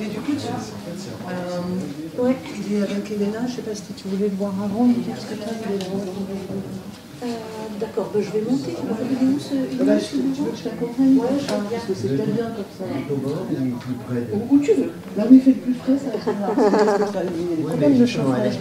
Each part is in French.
Et du coup, tu euh, ouais. il est avec Elena, je ne sais pas si tu voulais le voir avant, parce que là, il est euh, D'accord, bah, je vais monter. tu bah, veux que je t'accompagne Ouais, je regarde. Parce que c'est bien bien comme ça. Ou tu veux. Là, mais fais le plus près, ça va être là. Problème de chauffage.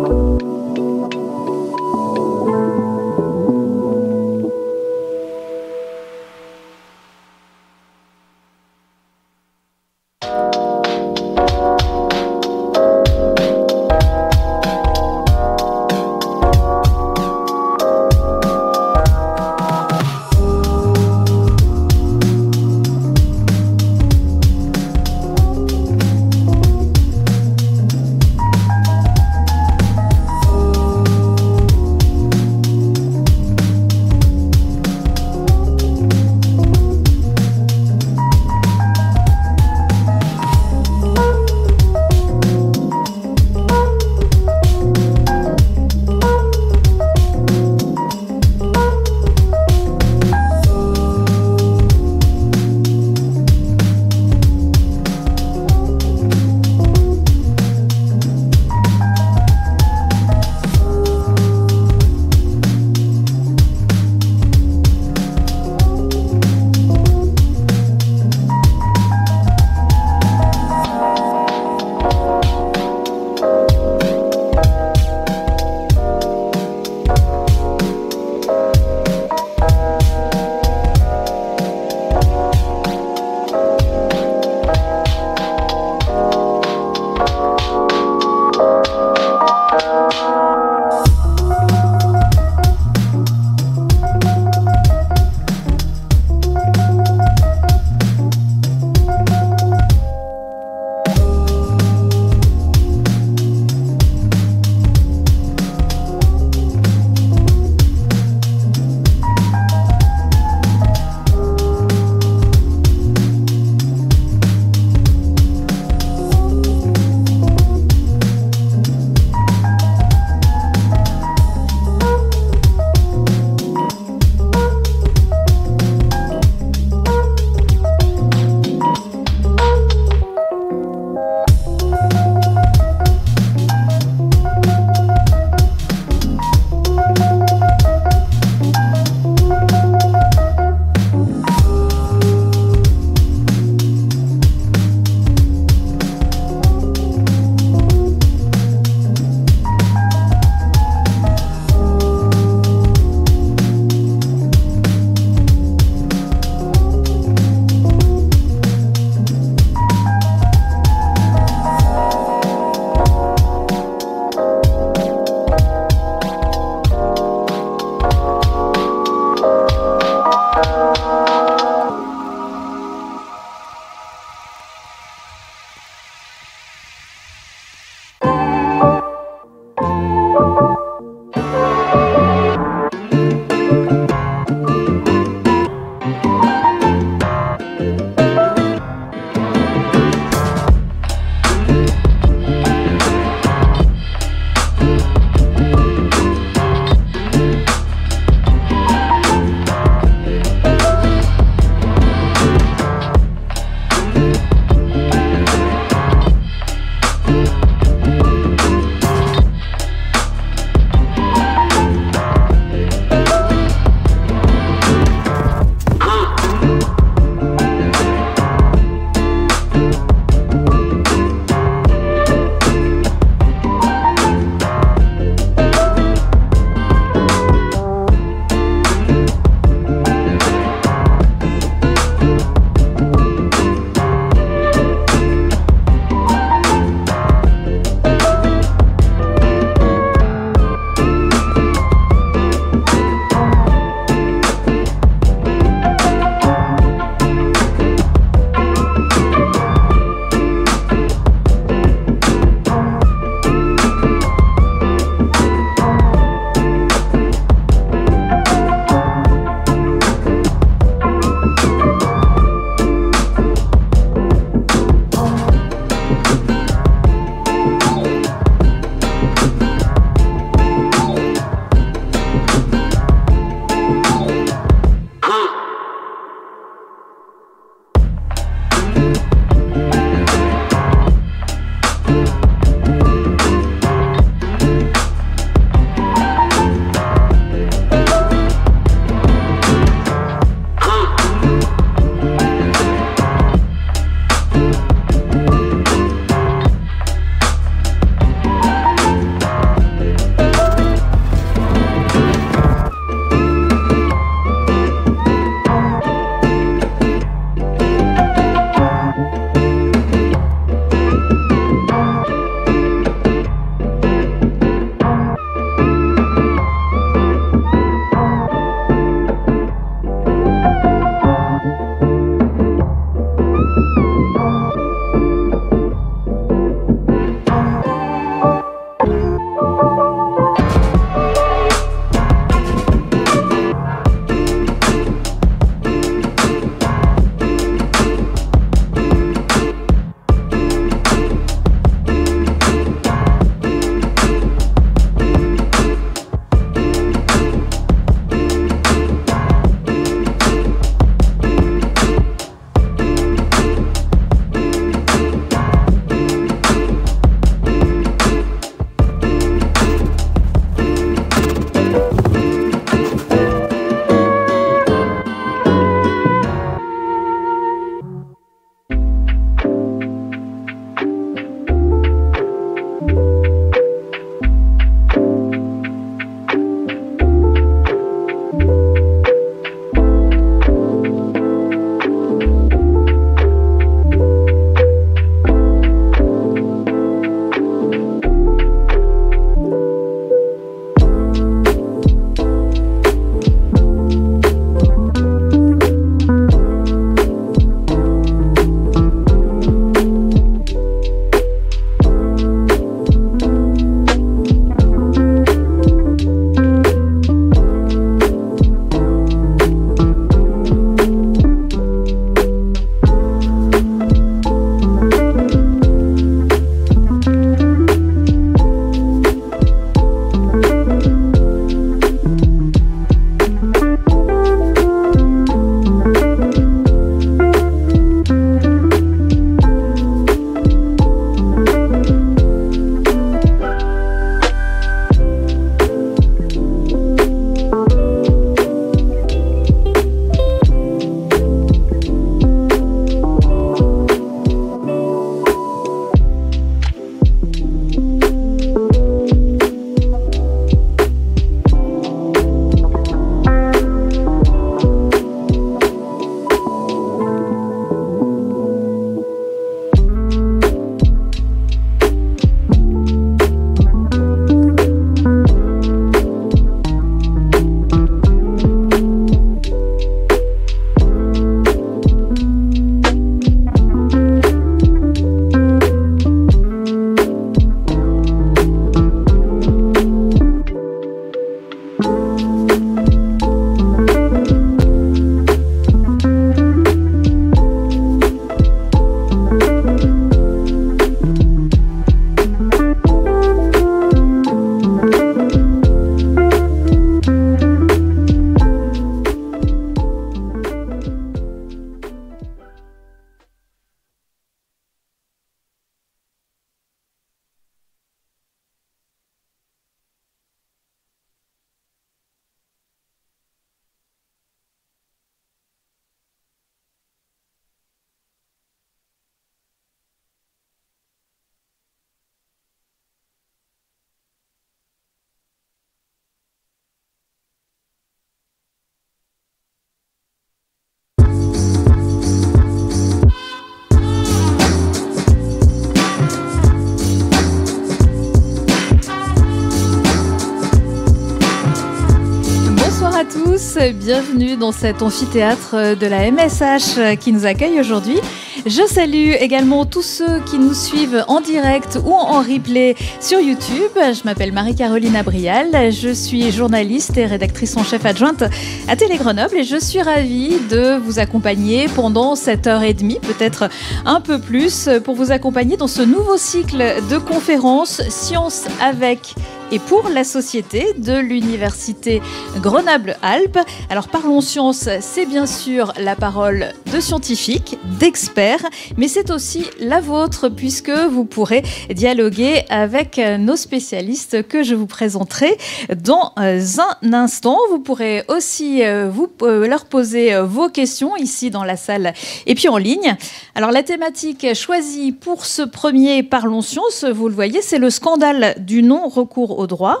bienvenue dans cet amphithéâtre de la MSH qui nous accueille aujourd'hui. Je salue également tous ceux qui nous suivent en direct ou en replay sur YouTube. Je m'appelle Marie-Caroline Abrial, je suis journaliste et rédactrice en chef adjointe à Télé Grenoble et je suis ravie de vous accompagner pendant cette heure et demie, peut-être un peu plus, pour vous accompagner dans ce nouveau cycle de conférences Science avec et pour la société de l'Université Grenoble-Alpes. Alors parlons science, c'est bien sûr la parole de scientifiques, d'experts, mais c'est aussi la vôtre puisque vous pourrez dialoguer avec nos spécialistes que je vous présenterai dans euh, un instant. Vous pourrez aussi euh, vous, euh, leur poser vos questions ici dans la salle et puis en ligne. Alors la thématique choisie pour ce premier Parlons Science, vous le voyez, c'est le scandale du non-recours au droit.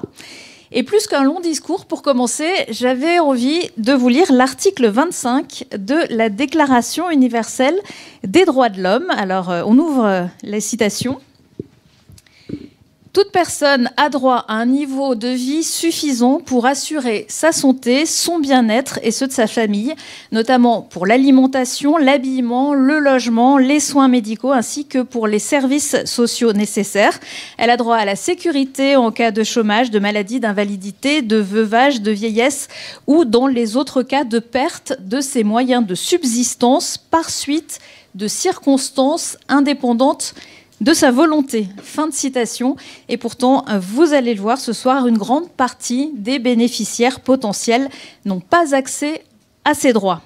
Et plus qu'un long discours, pour commencer, j'avais envie de vous lire l'article 25 de la Déclaration universelle des droits de l'homme. Alors, euh, on ouvre euh, les citations. Toute personne a droit à un niveau de vie suffisant pour assurer sa santé, son bien-être et ceux de sa famille, notamment pour l'alimentation, l'habillement, le logement, les soins médicaux ainsi que pour les services sociaux nécessaires. Elle a droit à la sécurité en cas de chômage, de maladie, d'invalidité, de veuvage, de vieillesse ou dans les autres cas de perte de ses moyens de subsistance par suite de circonstances indépendantes de sa volonté. Fin de citation. Et pourtant, vous allez le voir ce soir, une grande partie des bénéficiaires potentiels n'ont pas accès à ces droits.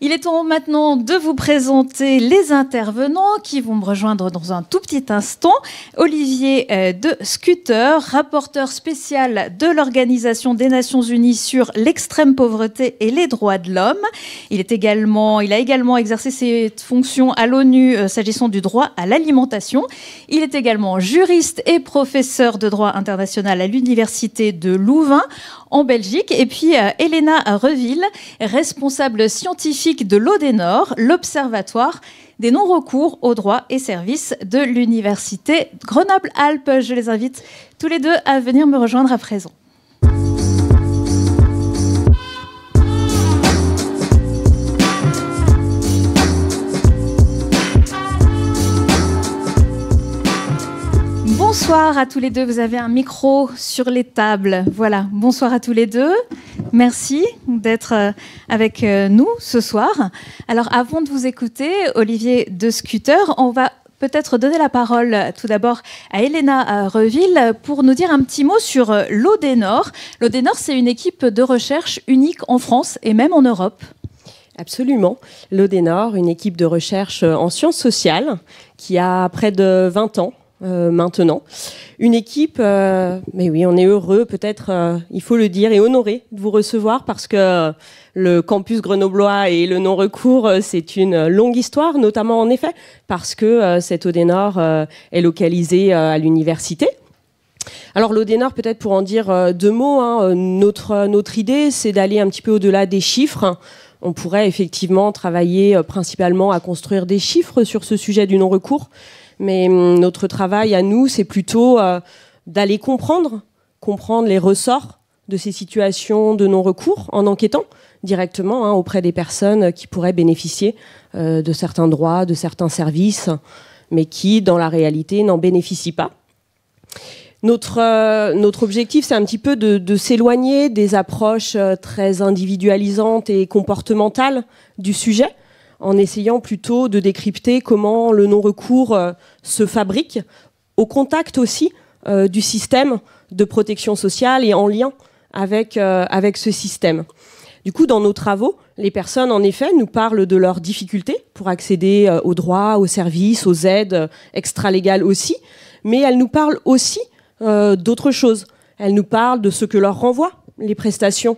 Il est temps maintenant de vous présenter les intervenants qui vont me rejoindre dans un tout petit instant. Olivier euh, de Scooter, rapporteur spécial de l'Organisation des Nations Unies sur l'extrême pauvreté et les droits de l'homme. Il, est également, il a également exercé ses fonctions à l'ONU euh, s'agissant du droit à l'alimentation. Il est également juriste et professeur de droit international à l'Université de Louvain en Belgique. Et puis euh, Elena Reville, responsable scientifique de l'Eau des nord l'Observatoire des non-recours aux droits et services de l'Université Grenoble-Alpes. Je les invite tous les deux à venir me rejoindre à présent. Bonsoir à tous les deux. Vous avez un micro sur les tables. Voilà. Bonsoir à tous les deux. Merci d'être euh, avec euh, nous ce soir. Alors, avant de vous écouter, Olivier de scooter on va peut-être donner la parole euh, tout d'abord à Elena Reville pour nous dire un petit mot sur l'ODENOR. L'ODENOR, c'est une équipe de recherche unique en France et même en Europe. Absolument. L'ODENOR, une équipe de recherche en sciences sociales qui a près de 20 ans euh, maintenant. Une équipe, euh, mais oui, on est heureux peut-être, euh, il faut le dire, et honoré de vous recevoir parce que le campus grenoblois et le non-recours, c'est une longue histoire, notamment en effet, parce que cet Odenor est localisé à l'université. Alors l'Odenor, peut-être pour en dire deux mots, hein, notre, notre idée, c'est d'aller un petit peu au-delà des chiffres. On pourrait effectivement travailler principalement à construire des chiffres sur ce sujet du non-recours, mais hum, notre travail à nous, c'est plutôt euh, d'aller comprendre, comprendre les ressorts de ces situations de non-recours en enquêtant directement hein, auprès des personnes qui pourraient bénéficier euh, de certains droits, de certains services, mais qui, dans la réalité, n'en bénéficient pas. Notre, euh, objectif, c'est un petit peu de, s'éloigner des approches très individualisantes et comportementales du sujet en essayant plutôt de décrypter comment le non-recours euh, se fabrique, au contact aussi euh, du système de protection sociale et en lien avec, euh, avec ce système. Du coup, dans nos travaux, les personnes, en effet, nous parlent de leurs difficultés pour accéder aux droits, aux services, aux aides extralégales aussi, mais elles nous parlent aussi d'autre d'autres choses. Elles nous parlent de ce que leur renvoient les prestations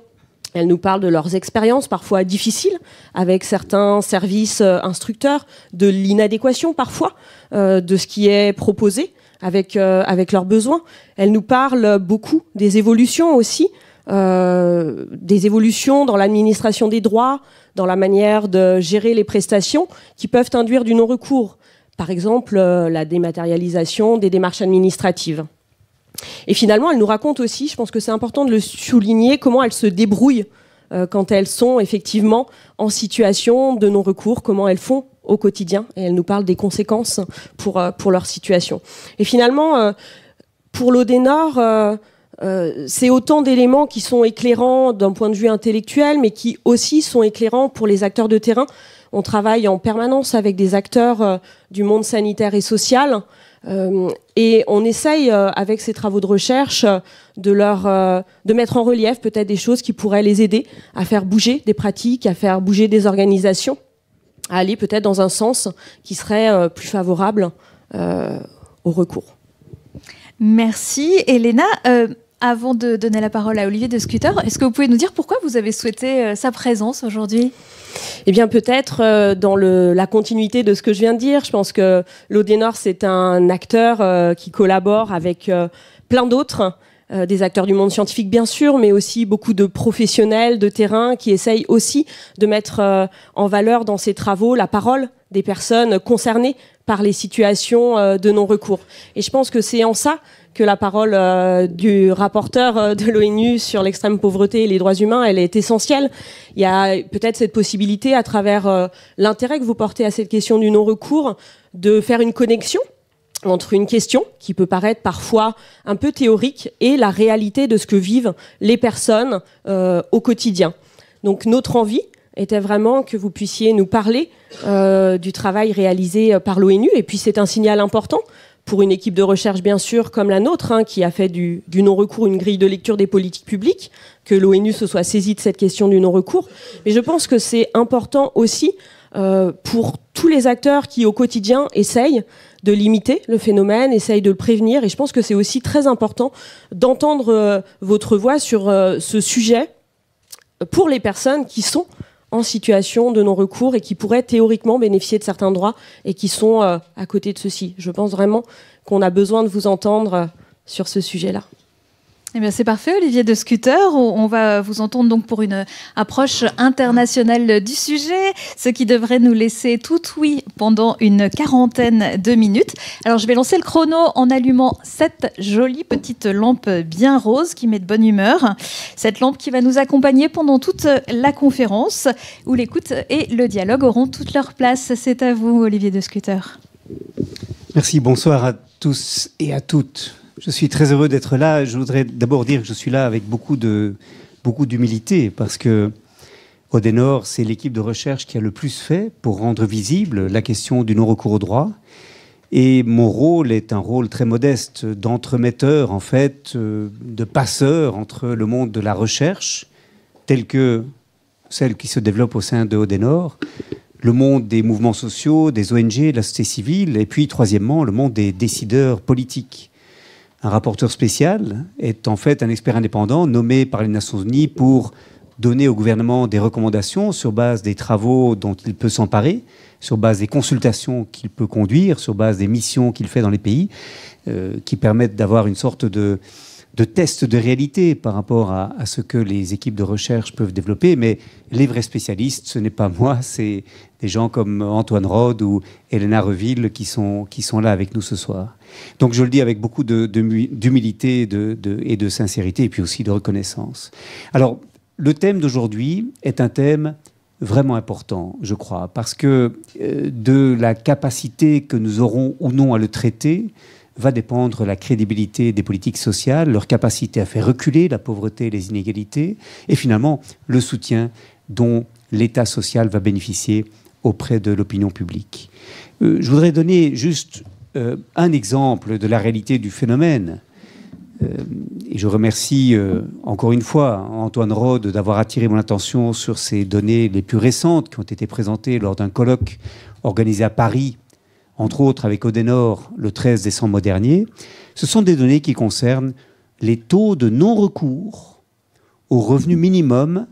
elle nous parle de leurs expériences parfois difficiles avec certains services euh, instructeurs, de l'inadéquation parfois euh, de ce qui est proposé avec, euh, avec leurs besoins. Elle nous parle beaucoup des évolutions aussi, des évolutions dans l'administration des droits, dans la manière de gérer les prestations qui peuvent induire du non-recours. Par exemple, la dématérialisation des démarches administratives. Et finalement, elle nous raconte aussi, je pense que c'est important de le souligner, comment elles se débrouillent euh, quand elles sont effectivement en situation de non-recours, comment elles font au quotidien. Et elle nous parle des conséquences pour, euh, pour leur situation. Et finalement, euh, pour l'Odénor, c'est autant d'éléments qui sont éclairants d'un point de vue intellectuel, mais qui aussi sont éclairants pour les acteurs de terrain. On travaille en permanence avec des acteurs du monde sanitaire et social. Euh, et on essaye, euh, avec ces travaux de recherche, euh, de, leur, de mettre en relief peut-être des choses qui pourraient les aider à faire bouger des pratiques, à faire bouger des organisations, à aller peut-être dans un sens qui serait plus favorable au recours. Merci, Elena. Avant de donner la parole à Olivier de Scutter, est-ce que vous pouvez nous dire pourquoi vous avez souhaité euh, sa présence aujourd'hui eh bien, peut-être euh, dans le, la continuité de ce que je viens de dire, je pense que l'Odénor, c'est un acteur euh, qui collabore avec plein d'autres, des acteurs du monde scientifique, bien sûr, mais aussi beaucoup de professionnels de terrain qui essayent aussi de mettre en valeur dans ses travaux la parole des personnes concernées par les situations euh, de non-recours. Et je pense que c'est en ça que la parole euh, du rapporteur euh, de l'ONU sur l'extrême pauvreté et les droits humains, elle est essentielle. Il y a peut-être cette possibilité, à travers l'intérêt que vous portez à cette question du non-recours, de faire une connexion entre une question qui peut paraître parfois un peu théorique et la réalité de ce que vivent les personnes au quotidien. Donc notre envie, était vraiment que vous puissiez nous parler euh, du travail réalisé euh, par l'ONU. Et puis c'est un signal important pour une équipe de recherche, bien sûr, comme la nôtre, hein, qui a fait du, non-recours une grille de lecture des politiques publiques, que l'ONU se soit saisie de cette question du non-recours. Mais je pense que c'est important aussi euh, pour tous les acteurs qui, au quotidien, essayent de limiter le phénomène, essayent de le prévenir. Et je pense que c'est aussi très important d'entendre votre voix sur ce sujet pour les personnes qui sont en situation de non-recours et qui pourraient théoriquement bénéficier de certains droits et qui sont euh, à côté de ceci. Je pense vraiment qu'on a besoin de vous entendre euh, sur ce sujet-là. Eh c'est parfait, Olivier de Scooter. On va vous entendre donc pour une approche internationale du sujet, ce qui devrait nous laisser tout oui pendant une quarantaine de minutes. Alors, je vais lancer le chrono en allumant cette jolie petite lampe bien rose qui met de bonne humeur. Cette lampe qui va nous accompagner pendant toute la conférence où l'écoute et le dialogue auront toute leur place. C'est à vous, Olivier de Scooter. Merci. Bonsoir à tous et à toutes. Je suis très heureux d'être là. Je voudrais d'abord dire que je suis là avec beaucoup de beaucoup d'humilité parce que Odenor, c'est l'équipe de recherche qui a le plus fait pour rendre visible la question du non-recours au droit. Et mon rôle est un rôle très modeste d'entremetteur, en fait, euh, de passeur entre le monde de la recherche, tel que celle qui se développe au sein de Odenor, le monde des mouvements sociaux, des ONG, de la société civile, et puis, troisièmement, le monde des décideurs politiques. Un rapporteur spécial est en fait un expert indépendant nommé par les Nations Unies pour donner au gouvernement des recommandations sur base des travaux dont il peut s'emparer, sur base des consultations qu'il peut conduire, sur base des missions qu'il fait dans les pays, euh, qui permettent d'avoir une sorte de de tests de réalité par rapport à, ce que les équipes de recherche peuvent développer, mais les vrais spécialistes, ce n'est pas moi, c'est des gens comme Antoine Rode ou Elena Reville qui sont, qui sont là avec nous ce soir. Donc je le dis avec beaucoup d'humilité et de sincérité, et puis aussi de reconnaissance. Alors, le thème d'aujourd'hui est un thème vraiment important, je crois, parce que euh, de la capacité que nous aurons ou non à le traiter, va dépendre la crédibilité des politiques sociales, leur capacité à faire reculer la pauvreté et les inégalités, et finalement le soutien dont l'État social va bénéficier auprès de l'opinion publique. Euh, je voudrais donner juste euh, un exemple de la réalité du phénomène. Euh, et je remercie encore une fois Antoine Rode d'avoir attiré mon attention sur ces données les plus récentes qui ont été présentées lors d'un colloque organisé à Paris entre autres avec Odenor le 13 décembre dernier, ce sont des données qui concernent les taux de non-recours au revenu minimum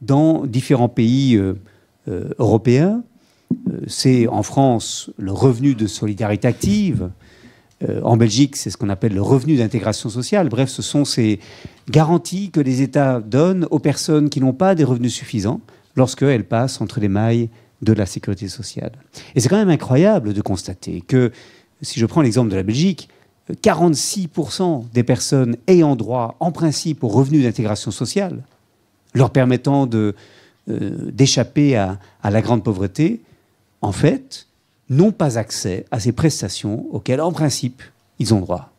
dans différents pays euh, euh, européens. Euh, c'est en France le revenu de solidarité active, en Belgique c'est ce qu'on appelle le revenu d'intégration sociale. Bref, ce sont ces garanties que les États donnent aux personnes qui n'ont pas des revenus suffisants lorsqu'elles passent entre les mailles de la sécurité sociale. Et c'est quand même incroyable de constater que, si je prends l'exemple de la Belgique, 46% des personnes ayant droit, en principe, aux revenus d'intégration sociale, leur permettant euh, d'échapper à, la grande pauvreté, en fait, n'ont pas accès à ces prestations auxquelles, en principe, ils ont droit.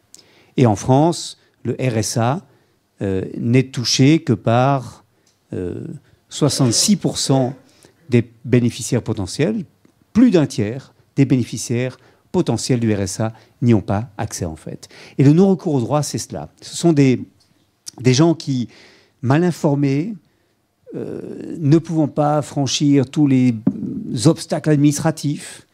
Et en France, le RSA euh, n'est touché que par 66% euh, des bénéficiaires potentiels, plus d'un tiers des bénéficiaires potentiels du RSA n'y ont pas accès en fait. Et le non-recours au droit, c'est cela. Ce sont des, des gens qui, mal informés, euh, ne pouvant pas franchir tous les euh, obstacles administratifs,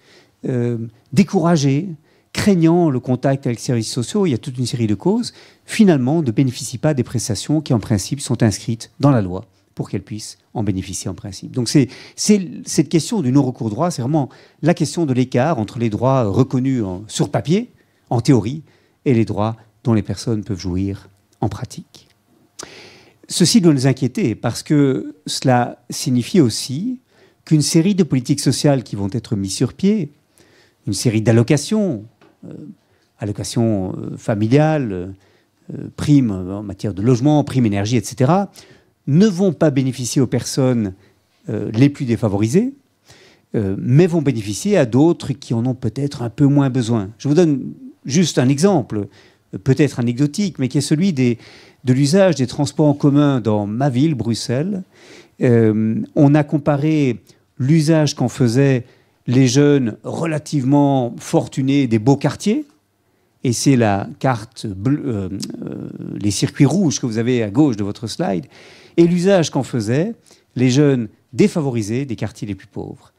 euh, découragés, craignant le contact avec les services sociaux, il y a toute une série de causes, finalement ne bénéficient pas des prestations qui en principe sont inscrites dans la loi pour qu'elles puissent en bénéficier en principe. Donc c'est cette question du non-recours droit, c'est vraiment la question de l'écart entre les droits reconnus sur papier, en théorie, et les droits dont les personnes peuvent jouir en pratique. Ceci doit nous inquiéter parce que cela signifie aussi qu'une série de politiques sociales qui vont être mises sur pied, une série d'allocations, euh, allocations euh, familiales, euh, primes en matière de logement, primes énergie, etc., ne vont pas bénéficier aux personnes euh, les plus défavorisées, euh, mais vont bénéficier à d'autres qui en ont peut-être un peu moins besoin. Je vous donne juste un exemple, euh, peut-être anecdotique, mais qui est celui de l'usage des transports en commun dans ma ville, Bruxelles. on a comparé l'usage qu'en faisaient les jeunes relativement fortunés des beaux quartiers, et c'est la carte bleue, les circuits rouges que vous avez à gauche de votre slide, et l'usage qu'en faisaient les jeunes défavorisés des quartiers les plus pauvres,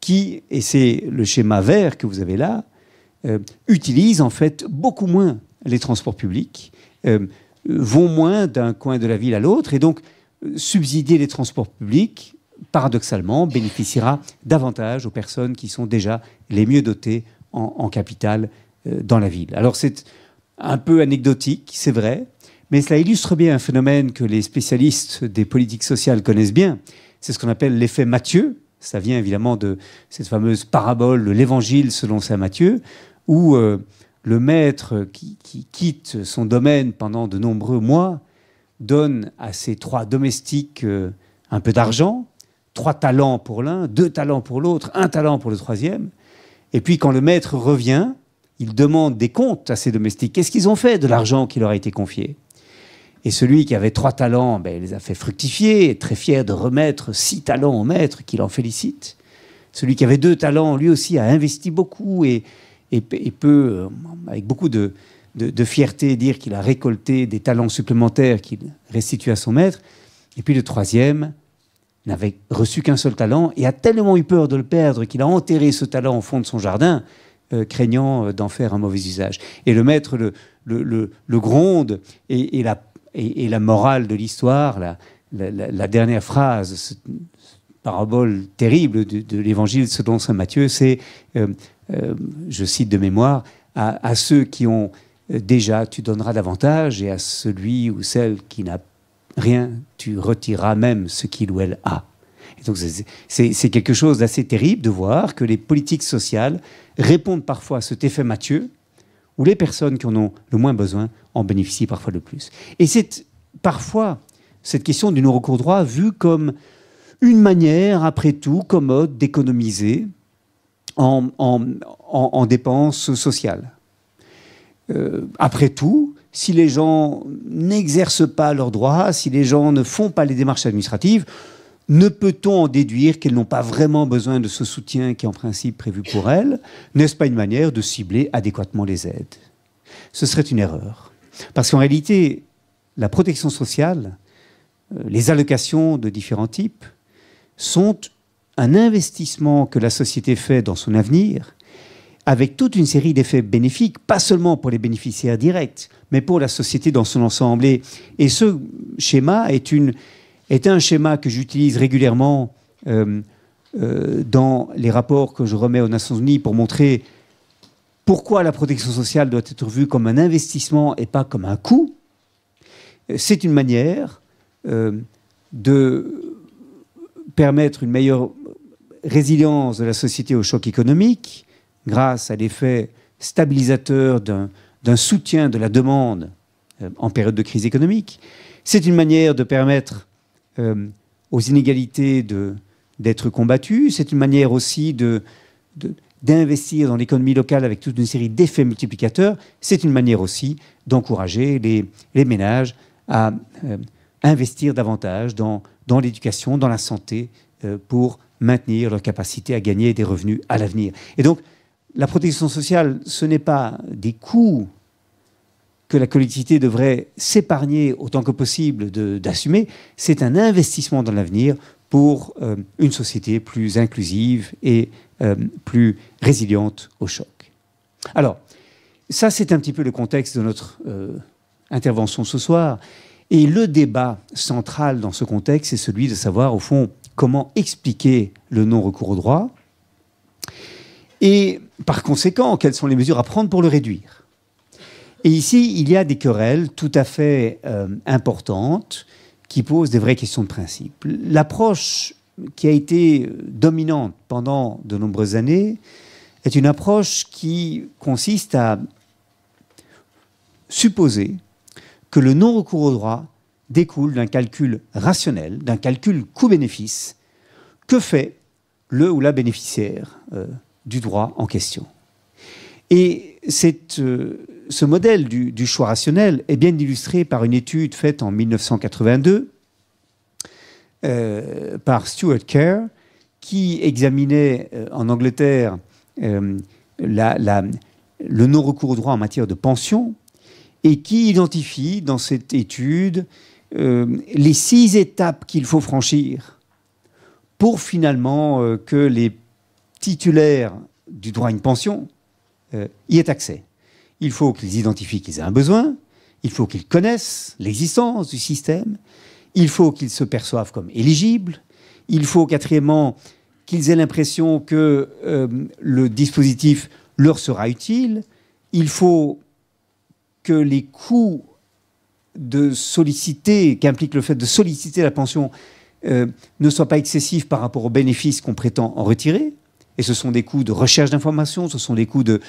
qui, et c'est le schéma vert que vous avez là, euh, utilisent en fait beaucoup moins les transports publics, euh, vont moins d'un coin de la ville à l'autre, et donc subsidier les transports publics, paradoxalement, bénéficiera davantage aux personnes qui sont déjà les mieux dotées en capital euh, dans la ville. Alors c'est un peu anecdotique, c'est vrai, mais cela illustre bien un phénomène que les spécialistes des politiques sociales connaissent bien. C'est ce qu'on appelle l'effet Matthieu. Ça vient évidemment de cette fameuse parabole de l'évangile selon saint Matthieu, où euh, le maître qui, quitte son domaine pendant de nombreux mois donne à ses trois domestiques euh, un peu d'argent, trois talents pour l'un, deux talents pour l'autre, un talent pour le troisième. Et puis quand le maître revient, il demande des comptes à ses domestiques. Qu'est-ce qu'ils ont fait de l'argent qui leur a été confié et celui qui avait trois talents, ben, il les a fait fructifier, très fier de remettre six talents au maître, qu'il en félicite. Celui qui avait deux talents, lui aussi, a investi beaucoup et, peut, euh, avec beaucoup de, de, fierté, dire qu'il a récolté des talents supplémentaires qu'il restitue à son maître. Et puis le troisième n'avait reçu qu'un seul talent et a tellement eu peur de le perdre qu'il a enterré ce talent au fond de son jardin, euh, craignant euh, d'en faire un mauvais usage. Et le maître le, gronde et, et la et, la morale de l'histoire, la, dernière phrase, cette parabole terrible de, de l'évangile selon saint Matthieu, c'est, euh, euh, je cite de mémoire, à, ceux qui ont euh, déjà, tu donneras davantage, et à celui ou celle qui n'a rien, tu retireras même ce qu'il ou elle a. donc c'est quelque chose d'assez terrible de voir que les politiques sociales répondent parfois à cet effet Matthieu, où les personnes qui en ont le moins besoin en bénéficient parfois le plus. Et c'est parfois cette question du non-recours droit vue comme une manière, après tout, commode d'économiser en, dépenses sociales. Euh, après tout, si les gens n'exercent pas leurs droits, si les gens ne font pas les démarches administratives, ne peut-on en déduire qu'elles n'ont pas vraiment besoin de ce soutien qui est en principe prévu pour elles N'est-ce pas une manière de cibler adéquatement les aides Ce serait une erreur. Parce qu'en réalité, la protection sociale, euh, les allocations de différents types, sont un investissement que la société fait dans son avenir, avec toute une série d'effets bénéfiques, pas seulement pour les bénéficiaires directs, mais pour la société dans son ensemble. Et, ce schéma est une est un schéma que j'utilise régulièrement euh, euh, dans les rapports que je remets aux Nations Unies pour montrer pourquoi la protection sociale doit être vue comme un investissement et pas comme un coût. C'est une manière euh, de permettre une meilleure résilience de la société au choc économique grâce à l'effet stabilisateur d'un soutien de la demande en période de crise économique. C'est une manière de permettre euh, aux inégalités d'être combattues. C'est une manière aussi d'investir dans l'économie locale avec toute une série d'effets multiplicateurs. C'est une manière aussi d'encourager les, ménages à euh, investir davantage dans, l'éducation, dans la santé, euh, pour maintenir leur capacité à gagner des revenus à l'avenir. Et donc, la protection sociale, ce n'est pas des coûts que la collectivité devrait s'épargner autant que possible d'assumer, c'est un investissement dans l'avenir pour euh, une société plus inclusive et euh, plus résiliente au choc. Alors, ça, c'est un petit peu le contexte de notre euh, intervention ce soir. Et le débat central dans ce contexte, c'est celui de savoir, au fond, comment expliquer le non-recours au droit et, par conséquent, quelles sont les mesures à prendre pour le réduire. Et ici, il y a des querelles tout à fait euh, importantes qui posent des vraies questions de principe. L'approche qui a été euh, dominante pendant de nombreuses années est une approche qui consiste à supposer que le non-recours au droit découle d'un calcul rationnel, d'un calcul coût-bénéfice, que fait le ou la bénéficiaire euh, du droit en question. Et cette, ce modèle du, choix rationnel est bien illustré par une étude faite en 1982 euh, par Stuart Kerr, qui examinait euh, en Angleterre euh, le non-recours au droit en matière de pension et qui identifie dans cette étude les six étapes qu'il faut franchir pour finalement que les titulaires du droit à une pension y aient accès il faut qu'ils identifient qu'ils aient un besoin, il faut qu'ils connaissent l'existence du système, il faut qu'ils se perçoivent comme éligibles, il faut quatrièmement qu'ils aient l'impression que euh, le dispositif leur sera utile, il faut que les coûts de solliciter, qu'implique le fait de solliciter la pension, euh, ne soient pas excessifs par rapport aux bénéfices qu'on prétend en retirer. Et ce sont des coûts de recherche d'informations, ce sont des coûts de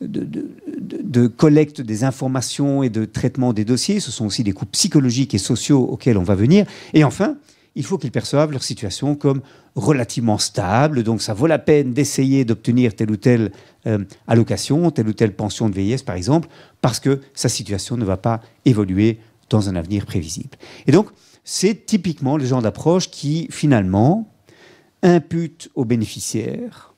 de, collecte des informations et de traitement des dossiers. Ce sont aussi des coûts psychologiques et sociaux auxquels on va venir. Et enfin, il faut qu'ils perçoivent leur situation comme relativement stable. Donc ça vaut la peine d'essayer d'obtenir telle ou telle euh, allocation, telle ou telle pension de vieillesse, par exemple, parce que sa situation ne va pas évoluer dans un avenir prévisible. Et donc, c'est typiquement le genre d'approche qui, finalement, impute aux bénéficiaires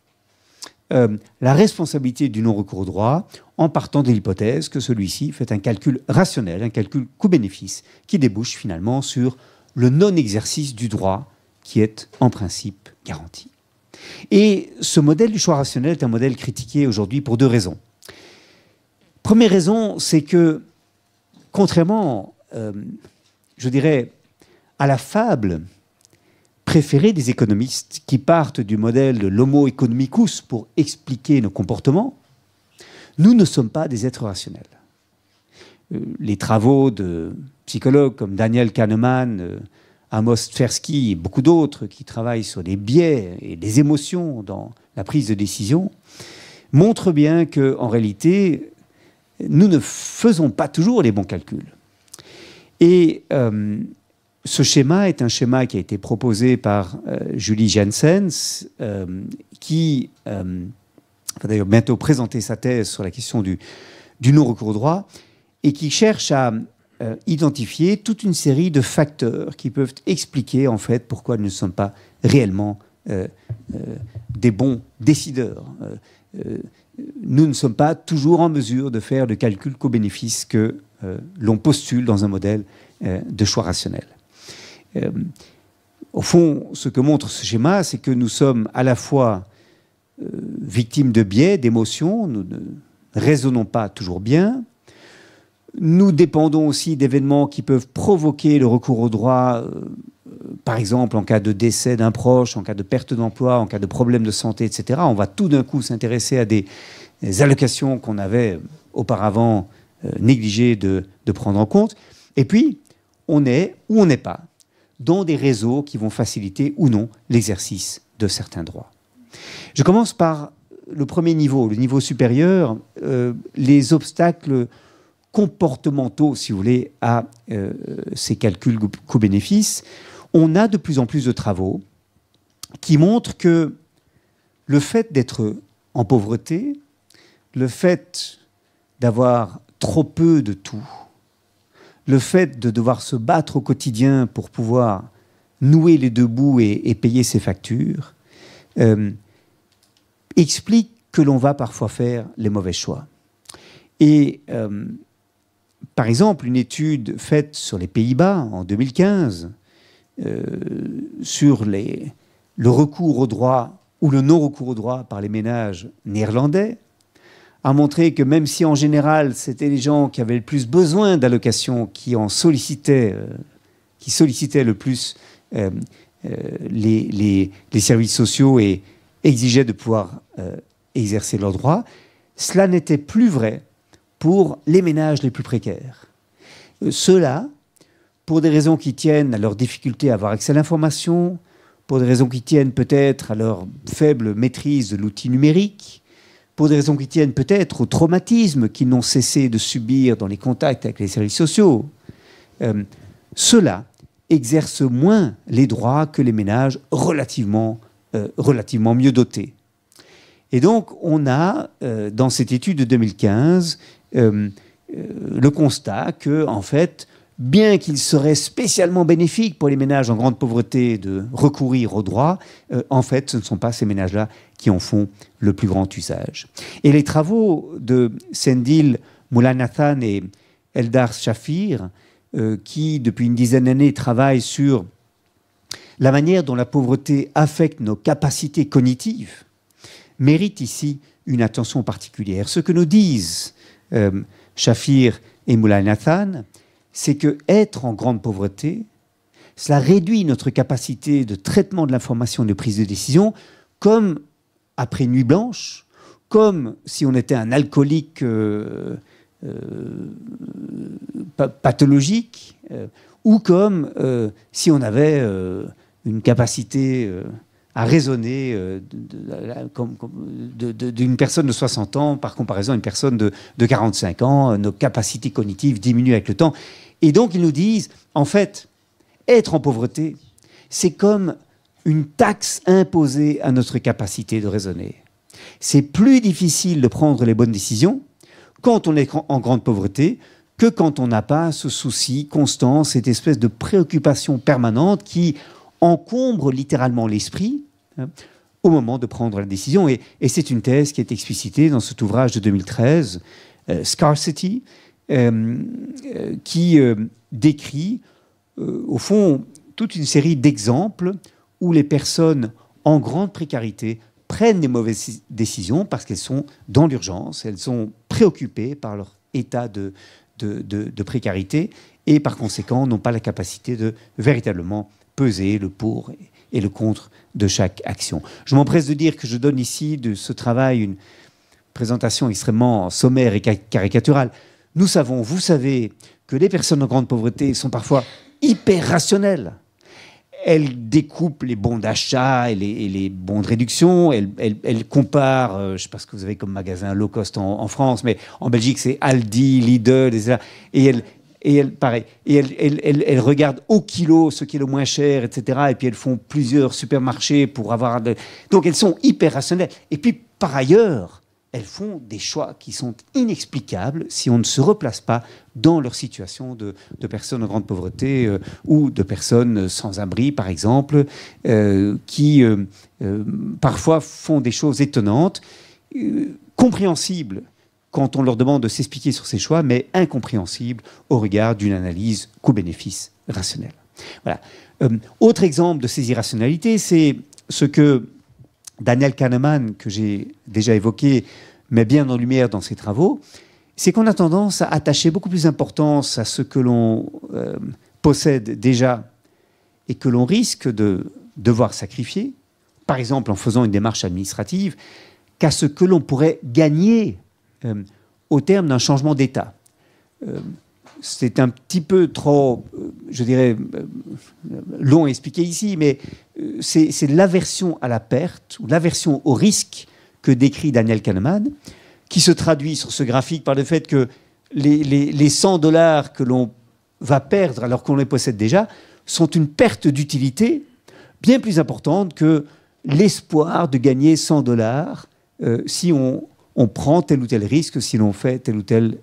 euh, la responsabilité du non-recours au droit en partant de l'hypothèse que celui-ci fait un calcul rationnel, un calcul coût-bénéfice, qui débouche finalement sur le non-exercice du droit qui est en principe garanti. Et ce modèle du choix rationnel est un modèle critiqué aujourd'hui pour deux raisons. Première raison, c'est que, contrairement, euh, je dirais, à la fable préféré des économistes qui partent du modèle de l'homo economicus pour expliquer nos comportements, nous ne sommes pas des êtres rationnels. Euh, les travaux de psychologues comme Daniel Kahneman, euh, Amos Tversky et beaucoup d'autres qui travaillent sur les biais et les émotions dans la prise de décision montrent bien qu'en réalité, nous ne faisons pas toujours les bons calculs. Et euh, ce schéma est un schéma qui a été proposé par euh, Julie Janssens, euh, qui euh, va d'ailleurs bientôt présenter sa thèse sur la question du, non-recours droit, et qui cherche à identifier toute une série de facteurs qui peuvent expliquer en fait pourquoi nous ne sommes pas réellement des bons décideurs. nous ne sommes pas toujours en mesure de faire le calcul co bénéfice que l'on postule dans un modèle de choix rationnel. Euh, au fond, ce que montre ce schéma, c'est que nous sommes à la fois euh, victimes de biais, d'émotions, nous ne raisonnons pas toujours bien, nous dépendons aussi d'événements qui peuvent provoquer le recours au droit, euh, par exemple en cas de décès d'un proche, en cas de perte d'emploi, en cas de problème de santé, etc. On va tout d'un coup s'intéresser à des, allocations qu'on avait auparavant négligées de, de prendre en compte. Et puis, on est ou on n'est pas dans des réseaux qui vont faciliter ou non l'exercice de certains droits. Je commence par le premier niveau, le niveau supérieur, euh, les obstacles comportementaux, si vous voulez, à euh, ces calculs coût bénéfices On a de plus en plus de travaux qui montrent que le fait d'être en pauvreté, le fait d'avoir trop peu de tout, le fait de devoir se battre au quotidien pour pouvoir nouer les deux bouts et, payer ses factures, euh, explique que l'on va parfois faire les mauvais choix. Et euh, par exemple, une étude faite sur les Pays-Bas en 2015 euh, sur le recours au droit ou le non-recours au droit par les ménages néerlandais a montré que même si en général c'était les gens qui avaient le plus besoin d'allocations qui en sollicitaient, euh, qui le plus euh, euh, les, les, services sociaux et exigeaient de pouvoir exercer leurs droits, cela n'était plus vrai pour les ménages les plus précaires. Ceux-là, pour des raisons qui tiennent à leur difficulté à avoir accès à l'information, pour des raisons qui tiennent peut-être à leur faible maîtrise de l'outil numérique, pour des raisons qui tiennent peut-être au traumatisme qu'ils n'ont cessé de subir dans les contacts avec les services sociaux, euh, ceux-là exercent moins les droits que les ménages relativement, euh, relativement mieux dotés. Et donc, on a, euh, dans cette étude de 2015, euh, le constat que, en fait, bien qu'il serait spécialement bénéfique pour les ménages en grande pauvreté de recourir au droit, euh, en fait, ce ne sont pas ces ménages-là qui en font le plus grand usage. Et les travaux de Sendil Moulanathan et Eldar Shafir, euh, qui, depuis une dizaine d'années, travaillent sur la manière dont la pauvreté affecte nos capacités cognitives, méritent ici une attention particulière. Ce que nous disent euh, Shafir et Moulanathan, c'est que être en grande pauvreté, cela réduit notre capacité de traitement de l'information et de prise de décision, comme après nuit blanche, comme si on était un alcoolique euh, euh, pathologique, euh, ou comme si on avait une capacité à raisonner d'une personne de 60 ans par comparaison à une personne de, de 45 ans. Nos capacités cognitives diminuent avec le temps. Et donc ils nous disent, en fait, être en pauvreté, c'est comme une taxe imposée à notre capacité de raisonner. C'est plus difficile de prendre les bonnes décisions quand on est en grande pauvreté que quand on n'a pas ce souci constant, cette espèce de préoccupation permanente qui encombre littéralement l'esprit hein, au moment de prendre la décision. Et, c'est une thèse qui est explicitée dans cet ouvrage de 2013, euh, Scarcity, euh, euh, qui euh, décrit, au fond, toute une série d'exemples où les personnes en grande précarité prennent des mauvaises décisions parce qu'elles sont dans l'urgence, elles sont préoccupées par leur état de, de, de, précarité et par conséquent n'ont pas la capacité de véritablement peser le pour et le contre de chaque action. Je m'empresse de dire que je donne ici de ce travail une présentation extrêmement sommaire et caricaturale. Nous savons, vous savez, que les personnes en grande pauvreté sont parfois hyper rationnelles. Elles découpent les bons d'achat et, les, bons de réduction. Elles, comparent, euh, je ne sais pas ce que vous avez comme magasin low cost en, France, mais en Belgique, c'est Aldi, Lidl, etc. Et elles, et pareil, et elles, regardent au kilo ce qui est le moins cher, etc. Et puis elles font plusieurs supermarchés pour avoir. Donc elles sont hyper rationnelles. Et puis par ailleurs, elles font des choix qui sont inexplicables si on ne se replace pas dans leur situation de, personnes en grande pauvreté euh, ou de personnes sans abri, par exemple, euh, qui euh, parfois font des choses étonnantes, compréhensibles quand on leur demande de s'expliquer sur ces choix, mais incompréhensibles au regard d'une analyse coût-bénéfice rationnelle. Voilà. autre exemple de ces irrationalités, c'est ce que Daniel Kahneman, que j'ai déjà évoqué, met bien en lumière dans ses travaux, c'est qu'on a tendance à attacher beaucoup plus d'importance à ce que l'on euh, possède déjà et que l'on risque de devoir sacrifier, par exemple en faisant une démarche administrative, qu'à ce que l'on pourrait gagner euh, au terme d'un changement d'état. Euh, c'est un petit peu trop, euh, je dirais, euh, long à expliquer ici, mais euh, c'est l'aversion à la perte ou l'aversion au risque que décrit Daniel Kahneman, qui se traduit sur ce graphique par le fait que les, 100 dollars que l'on va perdre alors qu'on les possède déjà sont une perte d'utilité bien plus importante que l'espoir de gagner 100 dollars si on, prend tel ou tel risque, si l'on fait telle ou telle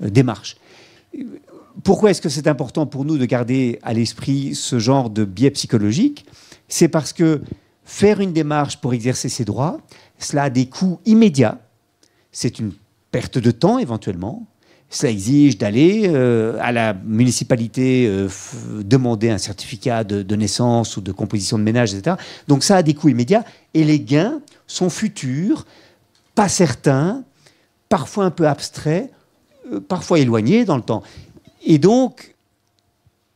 démarche. Pourquoi est-ce que c'est important pour nous de garder à l'esprit ce genre de biais psychologique C'est parce que faire une démarche pour exercer ses droits, cela a des coûts immédiats. C'est une perte de temps éventuellement. Cela exige d'aller euh, à la municipalité euh, demander un certificat de, de, naissance ou de composition de ménage, etc. Donc ça a des coûts immédiats et les gains sont futurs, pas certains, parfois un peu abstraits, euh, parfois éloignés dans le temps. Et donc,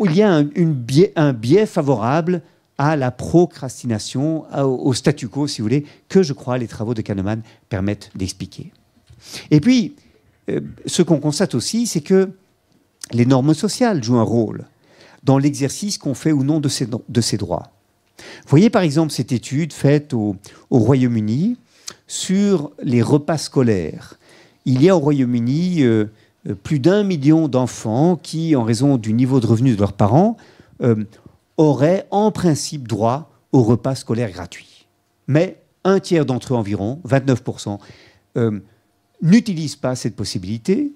il y a un, biais, favorable à la procrastination, au, statu quo, si vous voulez, que je crois les travaux de Kahneman permettent d'expliquer. Et puis, euh, ce qu'on constate aussi, c'est que les normes sociales jouent un rôle dans l'exercice qu'on fait ou non de ces, droits. voyez par exemple cette étude faite au Royaume-Uni sur les repas scolaires il y a au Royaume-Uni euh, euh, plus d'un million d'enfants qui, en raison du niveau de revenu de leurs parents, euh, auraient en principe droit au repas scolaire gratuit. Mais un tiers d'entre eux environ, 29%, n'utilisent pas cette possibilité.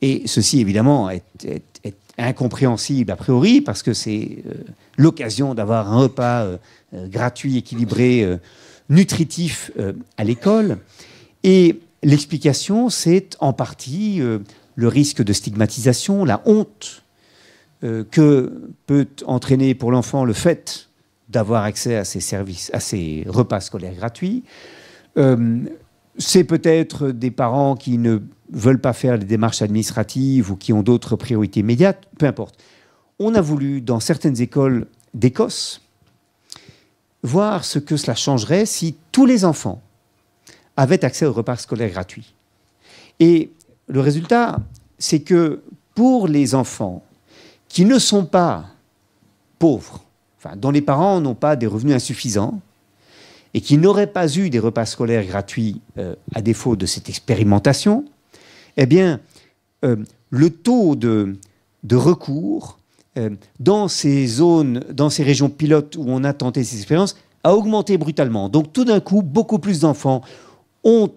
Et ceci, évidemment, est, incompréhensible a priori, parce que c'est l'occasion d'avoir un repas gratuit, équilibré, nutritif à l'école. Et L'explication, c'est en partie euh, le risque de stigmatisation, la honte euh, que peut entraîner pour l'enfant le fait d'avoir accès à ces services, à ces repas scolaires gratuits. Euh, c'est peut-être des parents qui ne veulent pas faire les démarches administratives ou qui ont d'autres priorités immédiates, peu importe. On a voulu, dans certaines écoles d'Écosse, voir ce que cela changerait si tous les enfants avaient accès aux repas scolaires gratuits. Et le résultat, c'est que pour les enfants qui ne sont pas pauvres, enfin, dont les parents n'ont pas des revenus insuffisants, et qui n'auraient pas eu des repas scolaires gratuits euh, à défaut de cette expérimentation, eh bien, euh, le taux de, recours euh, dans ces zones, dans ces régions pilotes où on a tenté ces expériences, a augmenté brutalement. Donc tout d'un coup, beaucoup plus d'enfants ont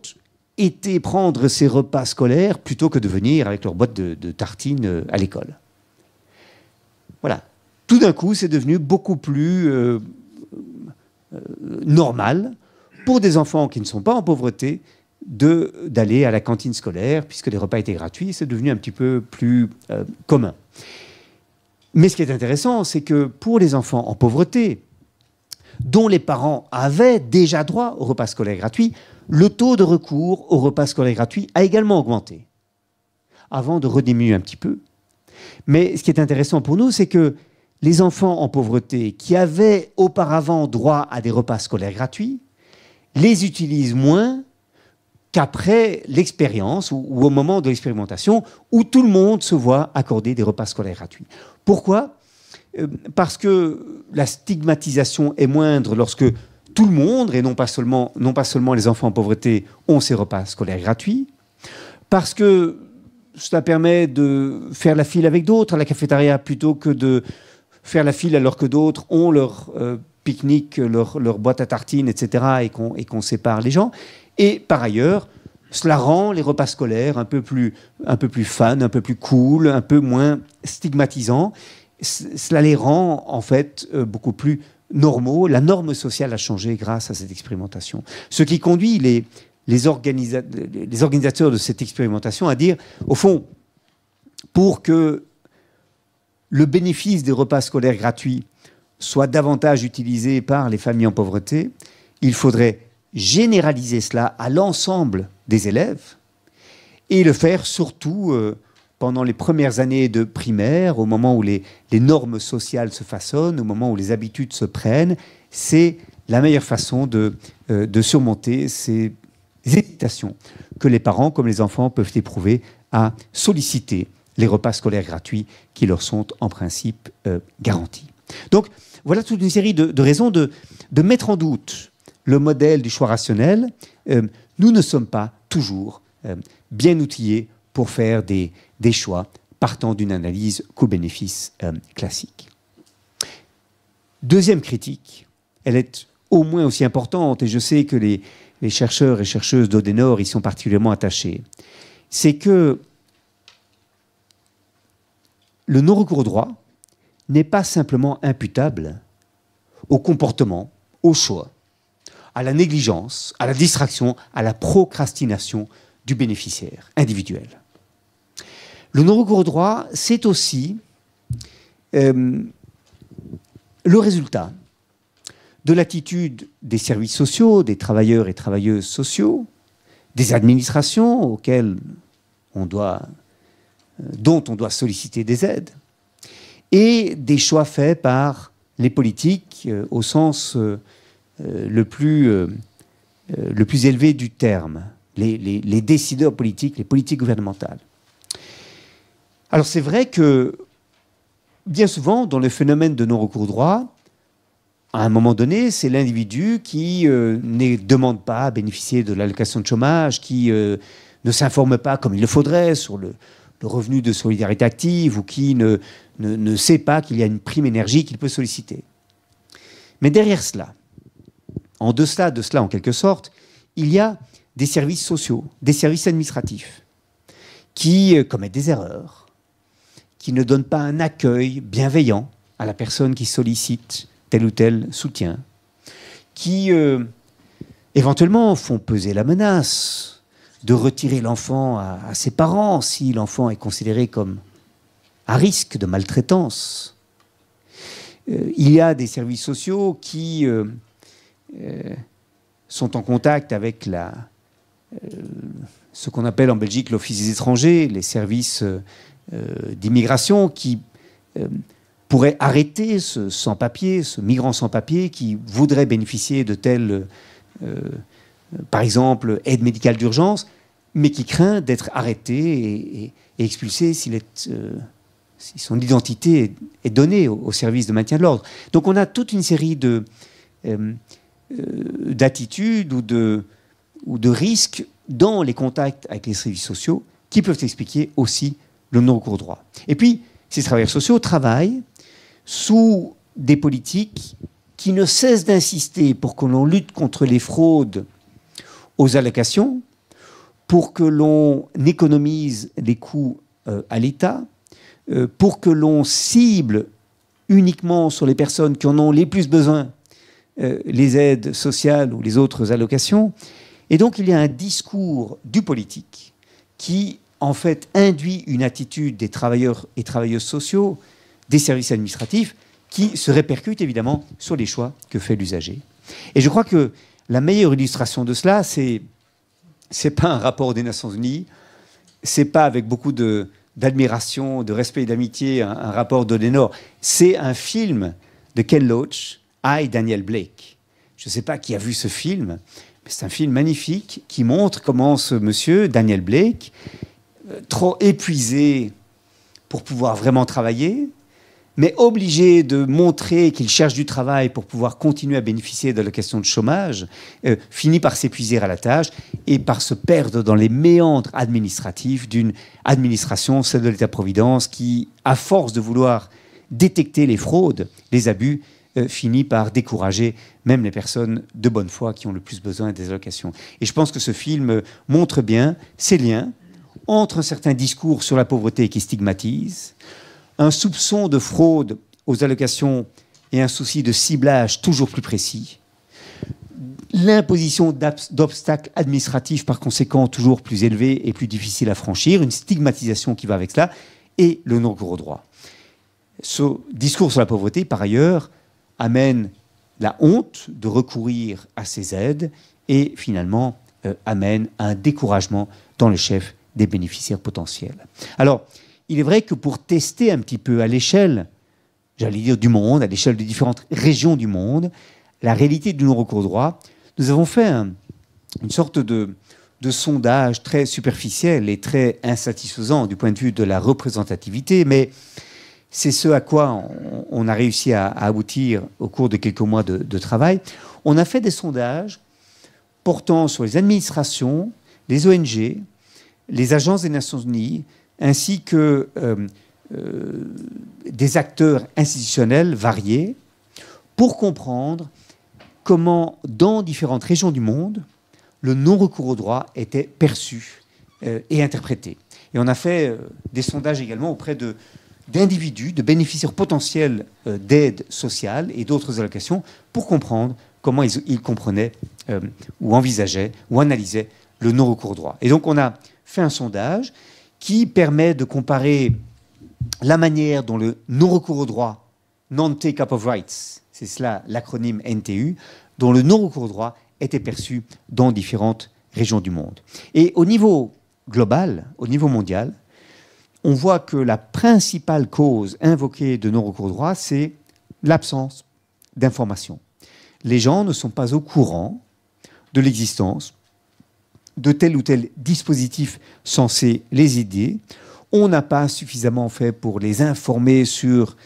été prendre ces repas scolaires plutôt que de venir avec leur boîte de, tartines euh, à l'école. Voilà. Tout d'un coup, c'est devenu beaucoup plus euh, euh, normal pour des enfants qui ne sont pas en pauvreté d'aller à la cantine scolaire, puisque les repas étaient gratuits, c'est devenu un petit peu plus commun. Mais ce qui est intéressant, c'est que pour les enfants en pauvreté, dont les parents avaient déjà droit au repas scolaire gratuit, le taux de recours au repas scolaire gratuit a également augmenté, avant de rediminuer un petit peu. Mais ce qui est intéressant pour nous, c'est que les enfants en pauvreté qui avaient auparavant droit à des repas scolaires gratuits les utilisent moins qu'après l'expérience ou, au moment de l'expérimentation où tout le monde se voit accorder des repas scolaires gratuits. Pourquoi euh, parce que la stigmatisation est moindre lorsque tout le monde, et non pas seulement, non pas seulement les enfants en pauvreté, ont ces repas scolaires gratuits, parce que cela permet de faire la file avec d'autres à la cafétéria plutôt que de faire la file alors que d'autres ont leur euh, pique-nique, leur, boîte à tartines, etc., et qu'on sépare les gens. Et par ailleurs, cela rend les repas scolaires un peu plus, un peu plus fun, un peu plus cool, un peu moins stigmatisants cela les rend en fait euh, beaucoup plus normaux. La norme sociale a changé grâce à cette expérimentation. Ce qui conduit les, organisateurs de cette expérimentation à dire, au fond, pour que le bénéfice des repas scolaires gratuits soit davantage utilisé par les familles en pauvreté, il faudrait généraliser cela à l'ensemble des élèves et le faire surtout euh, pendant les premières années de primaire, au moment où les, normes sociales se façonnent, au moment où les habitudes se prennent, c'est la meilleure façon euh, de, surmonter ces hésitations que les parents comme les enfants peuvent éprouver à solliciter les repas scolaires gratuits qui leur sont en principe euh, garantis. Donc voilà toute une série de, raisons de, mettre en doute le modèle du choix rationnel. Euh, nous ne sommes pas toujours bien outillés pour faire des, des choix partant d'une analyse co bénéfice euh, classique. Deuxième critique, elle est au moins aussi importante, et je sais que les, chercheurs et chercheuses d'Odenor y sont particulièrement attachés, c'est que le non-recours au droit n'est pas simplement imputable au comportement, au choix, à la négligence, à la distraction, à la procrastination du bénéficiaire individuel. Le non-recours au droit, c'est aussi euh, le résultat de l'attitude des services sociaux, des travailleurs et travailleuses sociaux, des administrations auxquelles on doit, euh, dont on doit solliciter des aides, et des choix faits par les politiques euh, au sens le plus, élevé du terme, les décideurs politiques, les politiques gouvernementales. Alors c'est vrai que bien souvent, dans le phénomène de non-recours droit, à un moment donné, c'est l'individu qui euh, ne demande pas à bénéficier de l'allocation de chômage, qui euh, ne s'informe pas comme il le faudrait sur le, revenu de solidarité active ou qui ne, sait pas qu'il y a une prime énergie qu'il peut solliciter. Mais derrière cela, en deçà de cela en quelque sorte, il y a des services sociaux, des services administratifs qui euh, commettent des erreurs, qui ne donnent pas un accueil bienveillant à la personne qui sollicite tel ou tel soutien, qui euh, éventuellement font peser la menace de retirer l'enfant à, ses parents si l'enfant est considéré comme à risque de maltraitance. Euh, il y a des services sociaux qui euh, sont en contact avec la, ce qu'on appelle en Belgique l'office des étrangers, les services euh, d'immigration qui euh, pourrait arrêter ce sans-papier, ce migrant sans-papier qui voudrait bénéficier de telles, euh, par exemple, aide médicale d'urgence, mais qui craint d'être arrêté et, expulsé s'il est, si son identité est, donnée au, service de maintien de l'ordre. Donc on a toute une série de, d'attitudes ou de, ou de risques dans les contacts avec les services sociaux qui peuvent expliquer aussi le non-recours droit. Et puis, ces travailleurs sociaux travaillent sous des politiques qui ne cessent d'insister pour que l'on lutte contre les fraudes aux allocations, pour que l'on économise les coûts euh, à l'État, euh, pour que l'on cible uniquement sur les personnes qui en ont les plus besoin euh, les aides sociales ou les autres allocations. Et donc il y a un discours du politique qui en fait, induit une attitude des travailleurs et travailleuses sociaux, des services administratifs, qui se répercute évidemment sur les choix que fait l'usager. Et je crois que la meilleure illustration de cela, c'est c'est pas un rapport des Nations Unies, c'est pas avec beaucoup de d'admiration, de respect et d'amitié un, rapport d'Odenor. C'est un film de Ken Loach, I Daniel Blake. Je ne sais pas qui a vu ce film, mais c'est un film magnifique qui montre comment ce monsieur Daniel Blake trop épuisé pour pouvoir vraiment travailler, mais obligé de montrer qu'il cherche du travail pour pouvoir continuer à bénéficier de l'allocation de chômage, euh, finit par s'épuiser à la tâche et par se perdre dans les méandres administratifs d'une administration, celle de l'État-providence, qui, à force de vouloir détecter les fraudes, les abus, euh, finit par décourager même les personnes de bonne foi qui ont le plus besoin des allocations. Et je pense que ce film euh, montre bien ces liens entre un certain discours sur la pauvreté qui stigmatise, un soupçon de fraude aux allocations et un souci de ciblage toujours plus précis, l'imposition d'obstacles administratifs par conséquent toujours plus élevés et plus difficiles à franchir, une stigmatisation qui va avec cela, et le non gros au droit. Ce discours sur la pauvreté, par ailleurs, amène la honte de recourir à ces aides et finalement euh, amène un découragement dans le chef des bénéficiaires potentiels. Alors, il est vrai que pour tester un petit peu à l'échelle, j'allais dire du monde, à l'échelle des différentes régions du monde, la réalité du non-recours droit, nous avons fait une sorte de, sondage très superficiel et très insatisfaisant du point de vue de la représentativité, mais c'est ce à quoi on, a réussi à, aboutir au cours de quelques mois de, travail. On a fait des sondages portant sur les administrations, les ONG, les agences des Nations Unies ainsi que euh, euh, des acteurs institutionnels variés pour comprendre comment, dans différentes régions du monde, le non-recours au droit était perçu euh, et interprété. Et on a fait des sondages également auprès de, d'individus, de bénéficiaires potentiels d'aide sociale et d'autres allocations pour comprendre comment ils, ils comprenaient ou envisageaient ou analysaient le non-recours au droit. Et donc on a fait un sondage qui permet de comparer la manière dont le non-recours au droit, non-take-up of rights, c'est cela l'acronyme NTU, dont le non-recours au droit était perçu dans différentes régions du monde. Et au niveau global, au niveau mondial, on voit que la principale cause invoquée de non-recours au droit, c'est l'absence d'information. Les gens ne sont pas au courant de l'existence de tel ou tel dispositif censé les aider. On n'a pas suffisamment fait pour les informer sur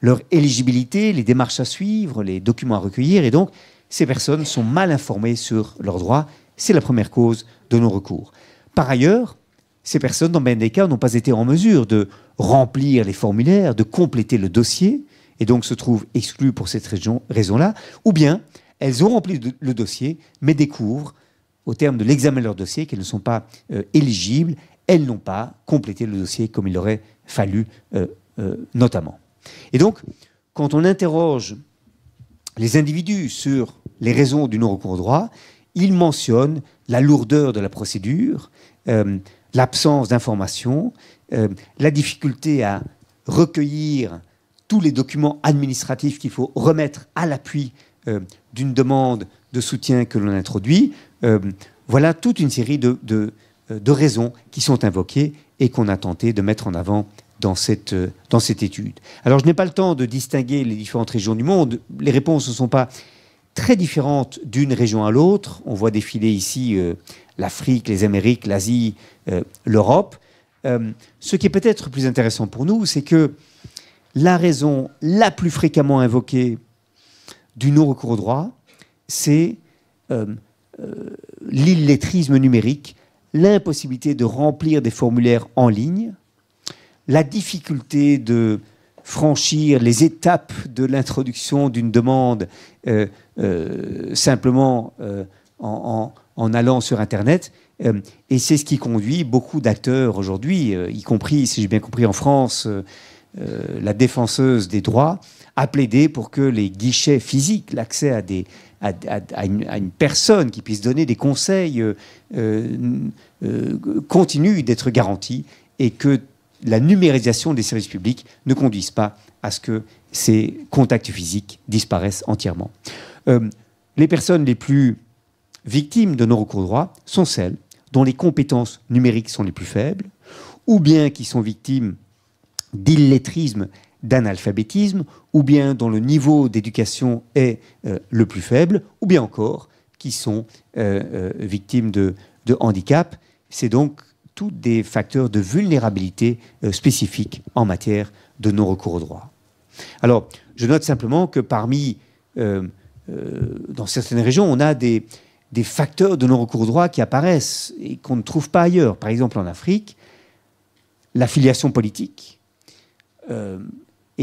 leur éligibilité, les démarches à suivre, les documents à recueillir. Et donc, ces personnes sont mal informées sur leurs droits. C'est la première cause de nos recours. Par ailleurs, ces personnes, dans bien des cas, n'ont pas été en mesure de remplir les formulaires, de compléter le dossier, et donc se trouvent exclues pour cette raison-là, ou bien elles ont rempli le dossier, mais découvrent au terme de l'examen de leur dossier qu'elles ne sont pas euh, éligibles, elles n'ont pas complété le dossier comme il aurait fallu euh, euh, notamment. Et donc, quand on interroge les individus sur les raisons du non-recours au droit, ils mentionnent la lourdeur de la procédure, l'absence d'informations, la difficulté à recueillir tous les documents administratifs qu'il faut remettre à l'appui d'une demande de soutien que l'on introduit, euh, voilà toute une série euh, de, raisons qui sont invoquées et qu'on a tenté de mettre en avant euh, dans cette, étude. Alors je n'ai pas le temps de distinguer les différentes régions du monde. Les réponses ne sont pas très différentes d'une région à l'autre. On voit défiler ici l'Afrique, les Amériques, l'Asie, l'Europe. ce qui est peut-être plus intéressant pour nous, c'est que la raison la plus fréquemment invoquée du non-recours au droit, c'est euh, l'illettrisme numérique, l'impossibilité de remplir des formulaires en ligne, la difficulté de franchir les étapes de l'introduction d'une demande euh, euh, simplement en, en, allant sur Internet. et c'est ce qui conduit beaucoup d'acteurs aujourd'hui, y compris, si j'ai bien compris, en France, la défenseuse des droits, à plaider pour que les guichets physiques, l'accès à des, à, une, personne qui puisse donner des conseils euh, euh, euh, continue d'être garantie et que la numérisation des services publics ne conduise pas à ce que ces contacts physiques disparaissent entièrement. les personnes les plus victimes de nos recours droits sont celles dont les compétences numériques sont les plus faibles, ou bien qui sont victimes d'illettrisme d'analphabétisme, ou bien dont le niveau d'éducation est euh, le plus faible, ou bien encore qui sont euh, euh, victimes de, de handicap. C'est donc tous des facteurs de vulnérabilité spécifiques en matière de non-recours au droit. Alors, je note simplement que parmi, dans certaines régions, on a des, des facteurs de non-recours au droit qui apparaissent et qu'on ne trouve pas ailleurs. Par exemple, en Afrique, l'affiliation politique,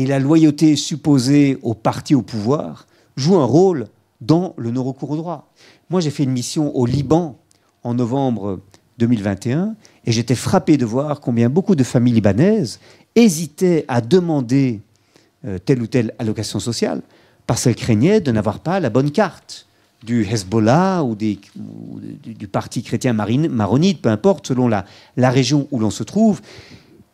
et la loyauté supposée au parti au pouvoir joue un rôle dans le non-recours au droit. Moi, j'ai fait une mission au Liban en novembre 2021 et j'étais frappé de voir combien beaucoup de familles libanaises hésitaient à demander euh, telle ou telle allocation sociale parce qu'elles craignaient de n'avoir pas la bonne carte du Hezbollah ou, du, parti chrétien maronite, peu importe, selon la, la région où l'on se trouve.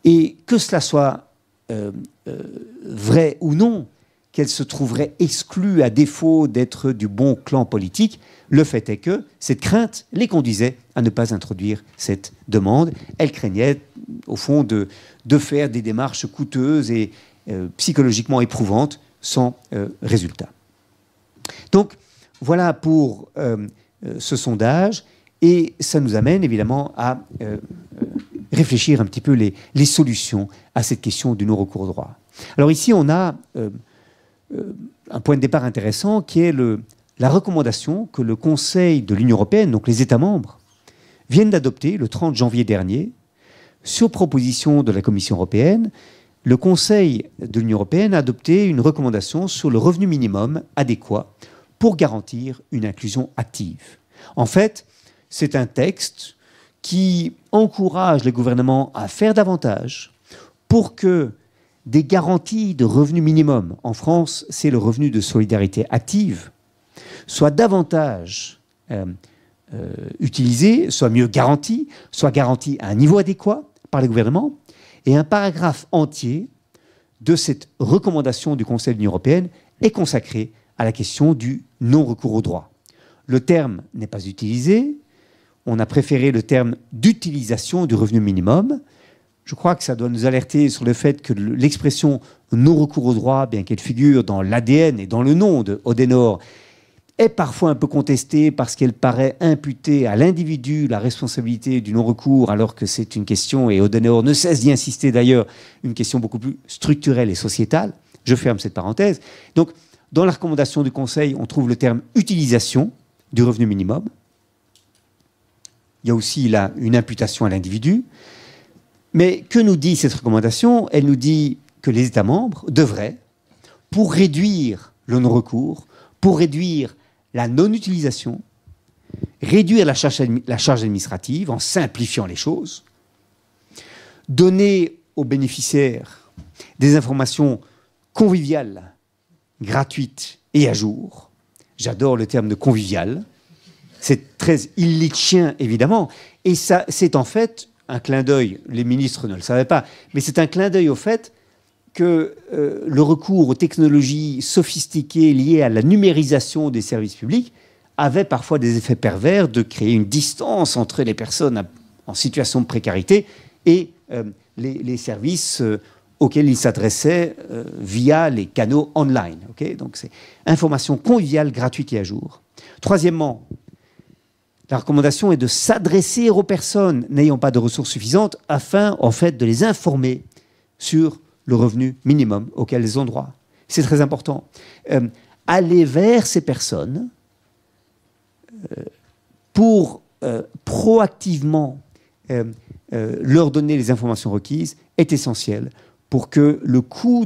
Et que cela soit euh, euh, vrai ou non, qu'elle se trouverait exclue à défaut d'être du bon clan politique, le fait est que cette crainte les conduisait à ne pas introduire cette demande. Elle craignait, au fond, de, de faire des démarches coûteuses et euh, psychologiquement éprouvantes sans résultat. Donc, voilà pour ce sondage. Et ça nous amène évidemment à réfléchir un petit peu les, solutions à cette question du non-recours droit. Alors ici, on a euh, euh, un point de départ intéressant qui est la recommandation que le Conseil de l'Union européenne, donc les États membres, viennent d'adopter le 30 janvier dernier, sur proposition de la Commission européenne, le Conseil de l'Union européenne a adopté une recommandation sur le revenu minimum adéquat pour garantir une inclusion active. En fait, c'est un texte qui encourage les gouvernements à faire davantage pour que des garanties de revenu minimum, en France c'est le revenu de solidarité active, soient davantage euh, euh, utilisées, soient mieux garanties, soient garanties à un niveau adéquat par les gouvernements, et un paragraphe entier de cette recommandation du Conseil de l'Union européenne est consacré à la question du non-recours au droit. Le terme n'est pas utilisé, on a préféré le terme d'utilisation du revenu minimum. Je crois que ça doit nous alerter sur le fait que l'expression non-recours au droit, bien qu'elle figure dans l'ADN et dans le nom de Odenor, est parfois un peu contestée parce qu'elle paraît imputer à l'individu la responsabilité du non-recours, alors que c'est une question, et Odenor ne cesse d'y insister d'ailleurs, une question beaucoup plus structurelle et sociétale. Je ferme cette parenthèse. Donc, dans la recommandation du Conseil, on trouve le terme utilisation du revenu minimum, il y a aussi là une imputation à l'individu. Mais que nous dit cette recommandation Elle nous dit que les États membres devraient, pour réduire le non-recours, pour réduire la non-utilisation, réduire la charge, la charge administrative en simplifiant les choses, donner aux bénéficiaires des informations conviviales, gratuites et à jour. J'adore le terme de convivial. C'est très illichien, évidemment. Et ça, c'est en fait un clin d'œil, les ministres ne le savaient pas, mais c'est un clin d'œil au fait que euh, le recours aux technologies sophistiquées liées à la numérisation des services publics avait parfois des effets pervers de créer une distance entre les personnes en situation de précarité et euh, les, services euh, auxquels ils s'adressaient via les canaux online. Donc c'est information conviviale gratuite et à jour. Troisièmement, la recommandation est de s'adresser aux personnes n'ayant pas de ressources suffisantes afin en fait de les informer sur le revenu minimum auquel elles ont droit. C'est très important. Euh, aller vers ces personnes euh, pour euh, proactivement leur donner les informations requises est essentiel pour que le coût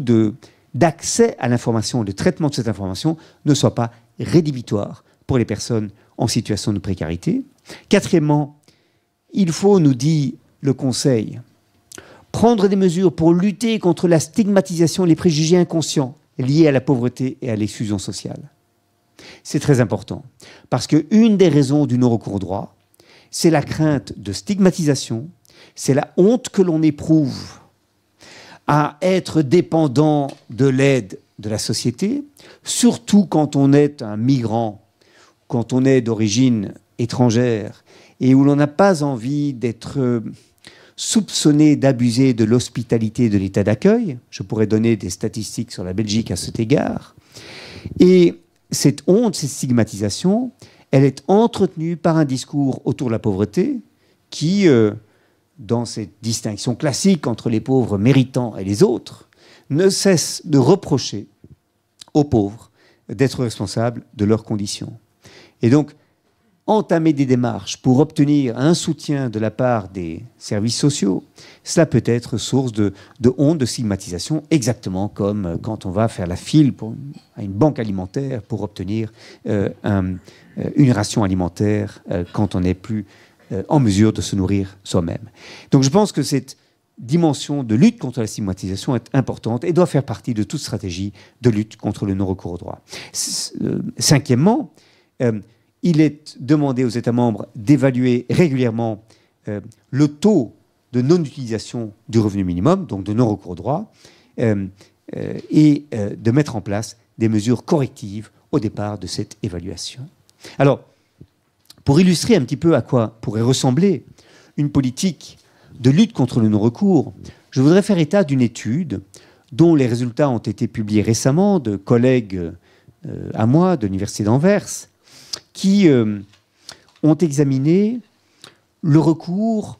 d'accès à l'information et le traitement de cette information ne soit pas rédhibitoire pour les personnes en situation de précarité. Quatrièmement, il faut, nous dit le Conseil, prendre des mesures pour lutter contre la stigmatisation et les préjugés inconscients liés à la pauvreté et à l'exclusion sociale. C'est très important, parce qu'une des raisons du non-recours droit, c'est la crainte de stigmatisation, c'est la honte que l'on éprouve à être dépendant de l'aide de la société, surtout quand on est un migrant quand on est d'origine étrangère et où l'on n'a pas envie d'être euh, soupçonné d'abuser de l'hospitalité de l'état d'accueil, je pourrais donner des statistiques sur la Belgique à cet égard, et cette honte, cette stigmatisation, elle est entretenue par un discours autour de la pauvreté qui, euh, dans cette distinction classique entre les pauvres méritants et les autres, ne cesse de reprocher aux pauvres d'être responsables de leurs conditions. Et donc, entamer des démarches pour obtenir un soutien de la part des services sociaux, cela peut être source de, de honte, de stigmatisation, exactement comme euh, quand on va faire la file à une banque alimentaire pour obtenir euh, euh, une ration alimentaire quand on n'est plus en mesure de se nourrir soi-même. Donc je pense que cette dimension de lutte contre la stigmatisation est importante et doit faire partie de toute stratégie de lutte contre le non-recours au droit. Cinquièmement, euh, il est demandé aux États membres d'évaluer régulièrement euh, le taux de non-utilisation du revenu minimum, donc de non-recours droit, euh, et de mettre en place des mesures correctives au départ de cette évaluation. Alors, pour illustrer un petit peu à quoi pourrait ressembler une politique de lutte contre le non-recours, je voudrais faire état d'une étude dont les résultats ont été publiés récemment de collègues à moi de l'Université d'Anvers qui euh, ont examiné le recours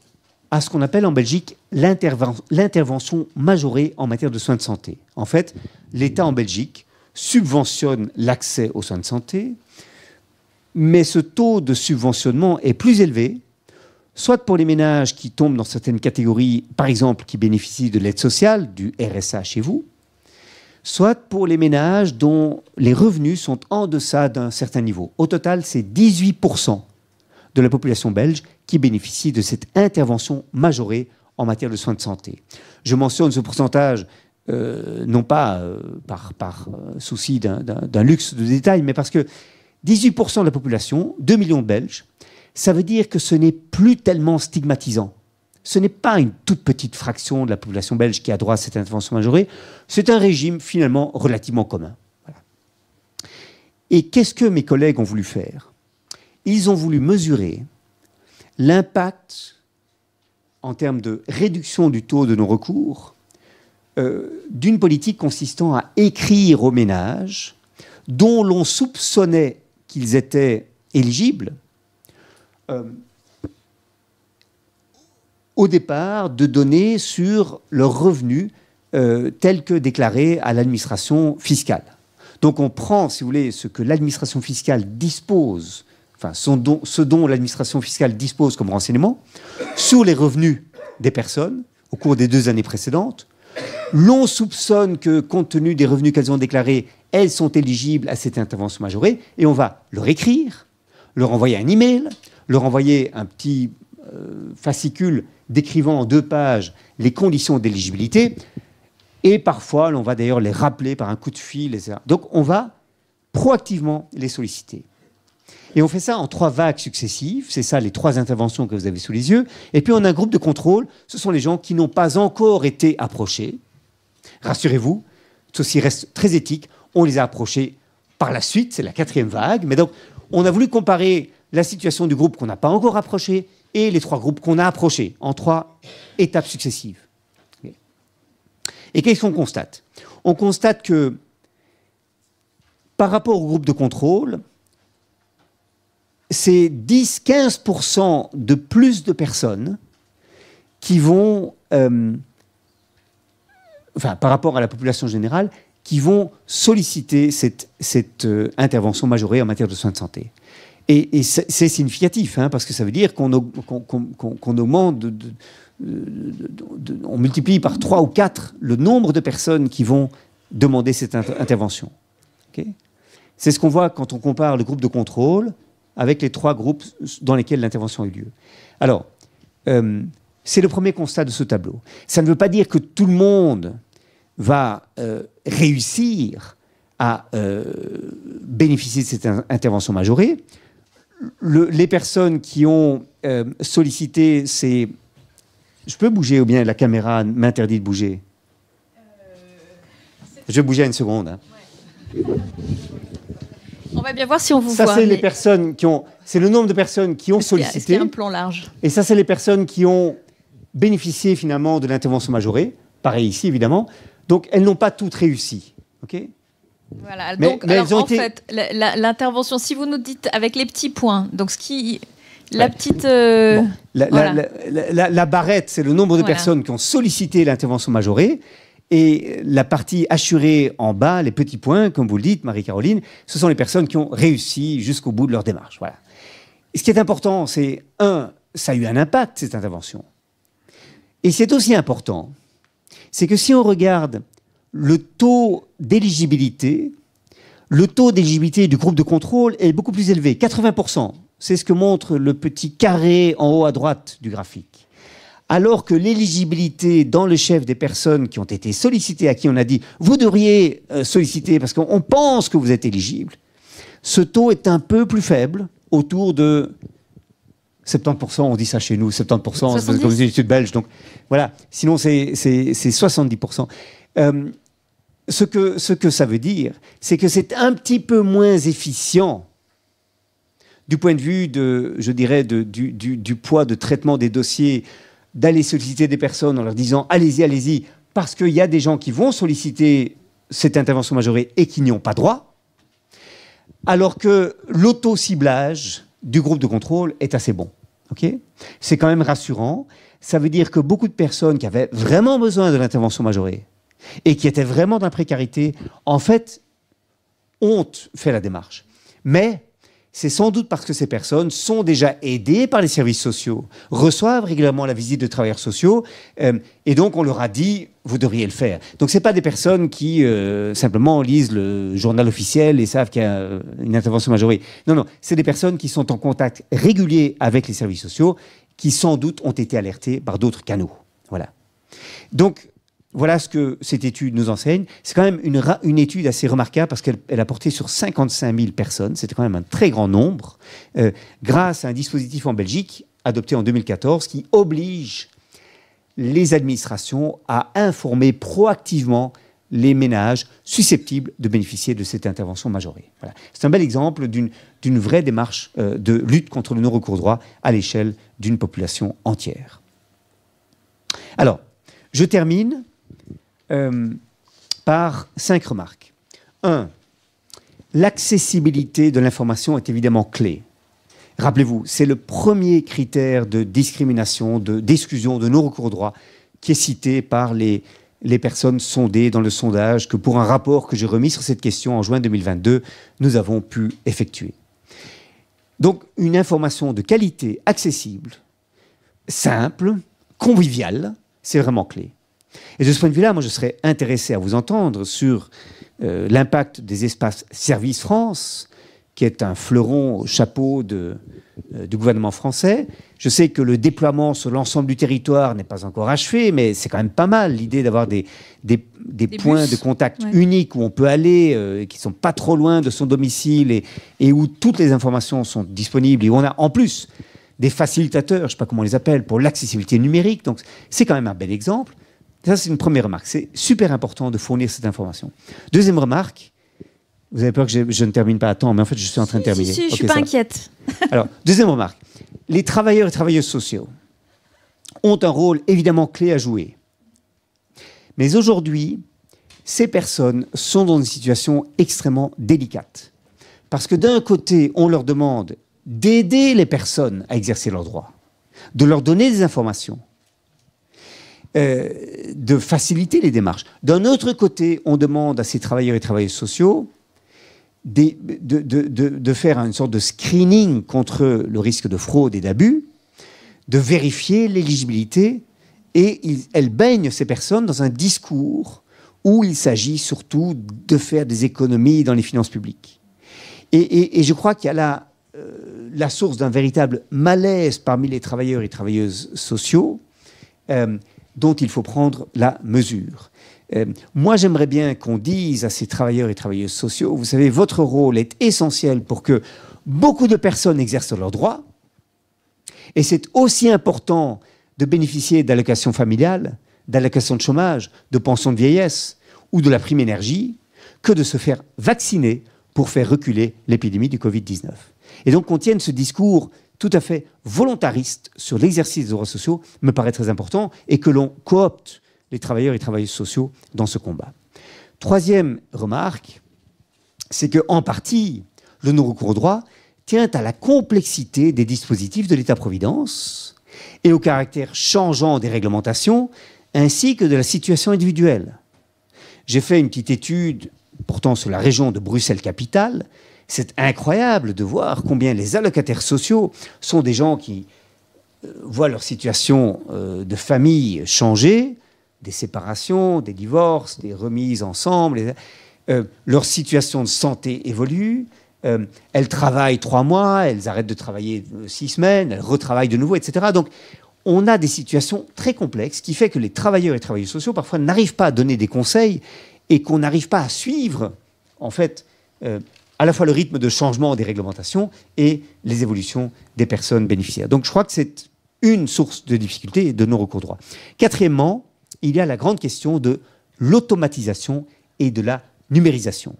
à ce qu'on appelle en Belgique l'intervention majorée en matière de soins de santé. En fait, l'État en Belgique subventionne l'accès aux soins de santé, mais ce taux de subventionnement est plus élevé, soit pour les ménages qui tombent dans certaines catégories, par exemple qui bénéficient de l'aide sociale, du RSA chez vous, soit pour les ménages dont les revenus sont en deçà d'un certain niveau. Au total, c'est 18% de la population belge qui bénéficie de cette intervention majorée en matière de soins de santé. Je mentionne ce pourcentage euh, non pas euh, par, euh, souci d'un luxe de détail, mais parce que 18% de la population, 2 millions de Belges, ça veut dire que ce n'est plus tellement stigmatisant ce n'est pas une toute petite fraction de la population belge qui a droit à cette intervention majorée, c'est un régime finalement relativement commun. Et qu'est-ce que mes collègues ont voulu faire Ils ont voulu mesurer l'impact en termes de réduction du taux de nos recours euh, d'une politique consistant à écrire aux ménages dont l'on soupçonnait qu'ils étaient éligibles. Euh, au départ de données sur leurs revenus euh, tels que déclarés à l'administration fiscale. Donc on prend, si vous voulez, ce que l'administration fiscale dispose, enfin ce dont l'administration fiscale dispose comme renseignement, sur les revenus des personnes au cours des deux années précédentes. L'on soupçonne que, compte tenu des revenus qu'elles ont déclarés, elles sont éligibles à cette intervention majorée, et on va leur écrire, leur envoyer un email, leur envoyer un petit euh, fascicule décrivant en deux pages les conditions d'éligibilité. Et parfois, on va d'ailleurs les rappeler par un coup de fil, etc. Donc on va proactivement les solliciter. Et on fait ça en trois vagues successives. C'est ça les trois interventions que vous avez sous les yeux. Et puis on a un groupe de contrôle. Ce sont les gens qui n'ont pas encore été approchés. Rassurez-vous, ceci reste très éthique. On les a approchés par la suite. C'est la quatrième vague. Mais donc on a voulu comparer la situation du groupe qu'on n'a pas encore approché et les trois groupes qu'on a approchés en trois étapes successives. Et qu'est-ce qu'on constate On constate que par rapport au groupe de contrôle, c'est 10-15% de plus de personnes qui vont, euh, enfin par rapport à la population générale, qui vont solliciter cette, euh, intervention majorée en matière de soins de santé. Et, c'est significatif, hein, parce que ça veut dire qu'on augmente, on multiplie par 3 ou 4 le nombre de personnes qui vont demander cette intervention. c'est ce qu'on voit quand on compare le groupe de contrôle avec les trois groupes dans lesquels l'intervention a eu lieu. Alors, euh, c'est le premier constat de ce tableau. Ça ne veut pas dire que tout le monde va euh, réussir à euh, bénéficier de cette intervention majorée les personnes qui ont euh, sollicité ces... Je peux bouger ou bien la caméra m'interdit de bouger Je bougeais une seconde. Hein. On va bien voir si on vous voit. Ça, c'est les personnes qui ont. C'est le nombre de personnes qui ont sollicité. C'est un plan large. Et ça, c'est les personnes qui ont bénéficié finalement de l'intervention majorée. Pareil ici, évidemment. Donc, elles n'ont pas toutes réussi. OK voilà, donc en fait, l'intervention, si vous nous dites avec les petits points, donc ce qui. La petite. Euh, la, barrette, c'est le nombre de personnes qui ont sollicité l'intervention majorée. Et la partie assurée en bas, les petits points, comme vous le dites, Marie-Caroline, ce sont les personnes qui ont réussi jusqu'au bout de leur démarche. Voilà. ce qui est important, c'est un, ça a eu un impact, cette intervention. Et c'est aussi important, c'est que si on regarde le taux d'éligibilité, le taux d'éligibilité du groupe de contrôle est beaucoup plus élevé, 80%. C'est ce que montre le petit carré en haut à droite du graphique. Alors que l'éligibilité dans le chef des personnes qui ont été sollicitées, à qui on a dit vous devriez euh, solliciter parce qu'on pense que vous êtes éligible, ce taux est un peu plus faible, autour de 70%, on dit ça chez nous, 70%, c'est comme une étude belge. Donc voilà, sinon c'est 70%. Euh, ce que, ça veut dire, c'est que c'est un petit peu moins efficient du point de vue de, je dirais, du, poids de traitement des dossiers, d'aller solliciter des personnes en leur disant allez-y, allez-y, parce qu'il y a des gens qui vont solliciter cette intervention majorée et qui n'y ont pas droit, alors que l'auto-ciblage du groupe de contrôle est assez bon. C'est quand même rassurant. Ça veut dire que beaucoup de personnes qui avaient vraiment besoin de l'intervention majorée, et qui étaient vraiment dans la précarité, en fait, ont fait la démarche. Mais c'est sans doute parce que ces personnes sont déjà aidées par les services sociaux, reçoivent régulièrement la visite de travailleurs sociaux, euh, et donc on leur a dit, vous devriez le faire. Donc ce pas des personnes qui euh, simplement lisent le journal officiel et savent qu'il y a euh, une intervention majorée. Non, non, c'est des personnes qui sont en contact régulier avec les services sociaux, qui sans doute ont été alertées par d'autres canaux. Voilà. Donc voilà ce que cette étude nous enseigne. C'est quand même une, étude assez remarquable parce qu'elle a porté sur 55 000 personnes, c'était quand même un très grand nombre, euh, grâce à un dispositif en Belgique adopté en 2014 qui oblige les administrations à informer proactivement les ménages susceptibles de bénéficier de cette intervention majorée. C'est un bel exemple d'une vraie démarche euh, de lutte contre le non-recours droit à l'échelle d'une population entière. Alors, je termine euh, par cinq remarques. Un, l'accessibilité de l'information est évidemment clé. Rappelez-vous, c'est le premier critère de discrimination, d'exclusion, de, de non-recours droit qui est cité par les, les personnes sondées dans le sondage que pour un rapport que j'ai remis sur cette question en juin 2022, nous avons pu effectuer. Donc une information de qualité, accessible, simple, conviviale, c'est vraiment clé. Et de ce point de vue-là, moi, je serais intéressé à vous entendre sur euh, l'impact des espaces Service France, qui est un fleuron au chapeau euh, du gouvernement français. Je sais que le déploiement sur l'ensemble du territoire n'est pas encore achevé, mais c'est quand même pas mal l'idée d'avoir des, points de contact uniques où on peut aller, qui euh, qui sont pas trop loin de son domicile et, et où toutes les informations sont disponibles et où on a en plus des facilitateurs, je ne sais pas comment on les appelle, pour l'accessibilité numérique. Donc c'est quand même un bel exemple. Ça, c'est une première remarque. C'est super important de fournir cette information. Deuxième remarque, vous avez peur que je, ne termine pas à temps, mais en fait, je suis en train de terminer. je ne suis pas inquiète. Alors, deuxième remarque. Les travailleurs et travailleuses sociaux ont un rôle évidemment clé à jouer. Mais aujourd'hui, ces personnes sont dans une situation extrêmement délicate. Parce que d'un côté, on leur demande d'aider les personnes à exercer leurs droits, de leur donner des informations, euh, de faciliter les démarches. D'un autre côté, on demande à ces travailleurs et travailleuses sociaux de, faire une sorte de screening contre le risque de fraude et d'abus, de vérifier l'éligibilité, et elles baignent ces personnes dans un discours où il s'agit surtout de faire des économies dans les finances publiques. Et, je crois qu'il y a là euh, la source d'un véritable malaise parmi les travailleurs et travailleuses sociaux. Euh, dont il faut prendre la mesure. Euh, moi, j'aimerais bien qu'on dise à ces travailleurs et travailleuses sociaux, vous savez, votre rôle est essentiel pour que beaucoup de personnes exercent leurs droits, et c'est aussi important de bénéficier d'allocations familiales, d'allocations de chômage, de pensions de vieillesse ou de la prime énergie, que de se faire vacciner pour faire reculer l'épidémie du Covid-19. Et donc qu'on tienne ce discours tout à fait volontariste sur l'exercice des droits sociaux me paraît très important et que l'on coopte les travailleurs et travailleuses sociaux dans ce combat. Troisième remarque, c'est qu'en partie, le non-recours au droit tient à la complexité des dispositifs de l'État-providence et au caractère changeant des réglementations ainsi que de la situation individuelle. J'ai fait une petite étude pourtant sur la région de Bruxelles-Capitale c'est incroyable de voir combien les allocataires sociaux sont des gens qui euh, voient leur situation euh, de famille changer, des séparations, des divorces, des remises ensemble. Euh, leur situation de santé évolue. elles travaillent trois mois, elles arrêtent de travailler six semaines, elles retravaillent de nouveau, etc. Donc, on a des situations très complexes qui fait que les travailleurs et travailleurs sociaux parfois n'arrivent pas à donner des conseils et qu'on n'arrive pas à suivre, en fait, à la fois le rythme de changement des réglementations et les évolutions des personnes bénéficiaires. Donc je crois que c'est une source de difficultés et de non-recours droit. Quatrièmement, il y a la grande question de l'automatisation et de la numérisation.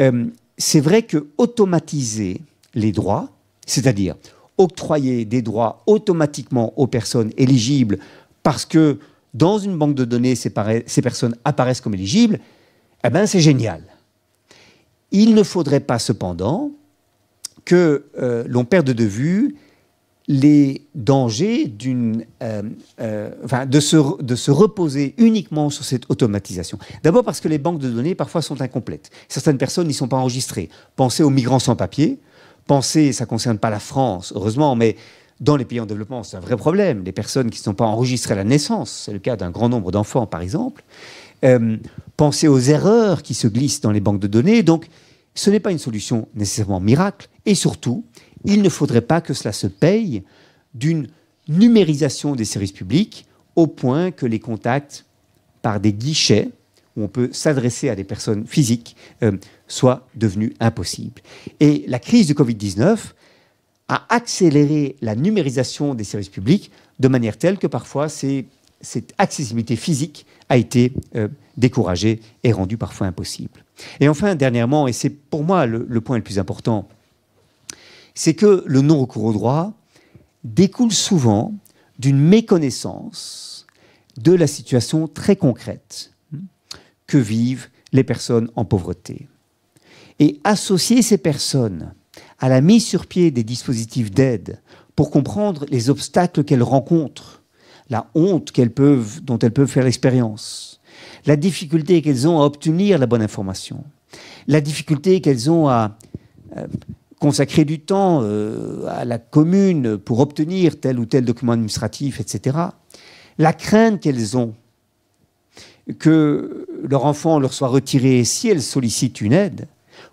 Euh, c'est vrai que automatiser les droits, c'est-à-dire octroyer des droits automatiquement aux personnes éligibles parce que dans une banque de données, ces, personnes apparaissent comme éligibles, eh ben, c'est génial. Il ne faudrait pas cependant que euh, l'on perde de vue les dangers euh, euh, de, se, reposer uniquement sur cette automatisation. D'abord parce que les banques de données parfois sont incomplètes. Certaines personnes n'y sont pas enregistrées. Pensez aux migrants sans papier. Pensez, ça ne concerne pas la France, heureusement, mais dans les pays en développement, c'est un vrai problème. Les personnes qui ne sont pas enregistrées à la naissance, c'est le cas d'un grand nombre d'enfants, par exemple. Pensez aux erreurs qui se glissent dans les banques de données. Donc, ce n'est pas une solution nécessairement miracle. Et surtout, il ne faudrait pas que cela se paye d'une numérisation des services publics au point que les contacts par des guichets où on peut s'adresser à des personnes physiques euh, soient devenus impossibles. Et la crise du Covid-19 a accéléré la numérisation des services publics de manière telle que parfois cette accessibilité physique a été euh, découragé et rendu parfois impossible. Et enfin, dernièrement, et c'est pour moi le, le point le plus important, c'est que le non-recours au droit découle souvent d'une méconnaissance de la situation très concrète que vivent les personnes en pauvreté. Et associer ces personnes à la mise sur pied des dispositifs d'aide pour comprendre les obstacles qu'elles rencontrent, la honte qu'elles peuvent, dont elles peuvent faire l'expérience, la difficulté qu'elles ont à obtenir la bonne information, la difficulté qu'elles ont à euh, consacrer du temps euh, à la commune pour obtenir tel ou tel document administratif, etc., la crainte qu'elles ont que leur enfant leur soit retiré si elles sollicitent une aide,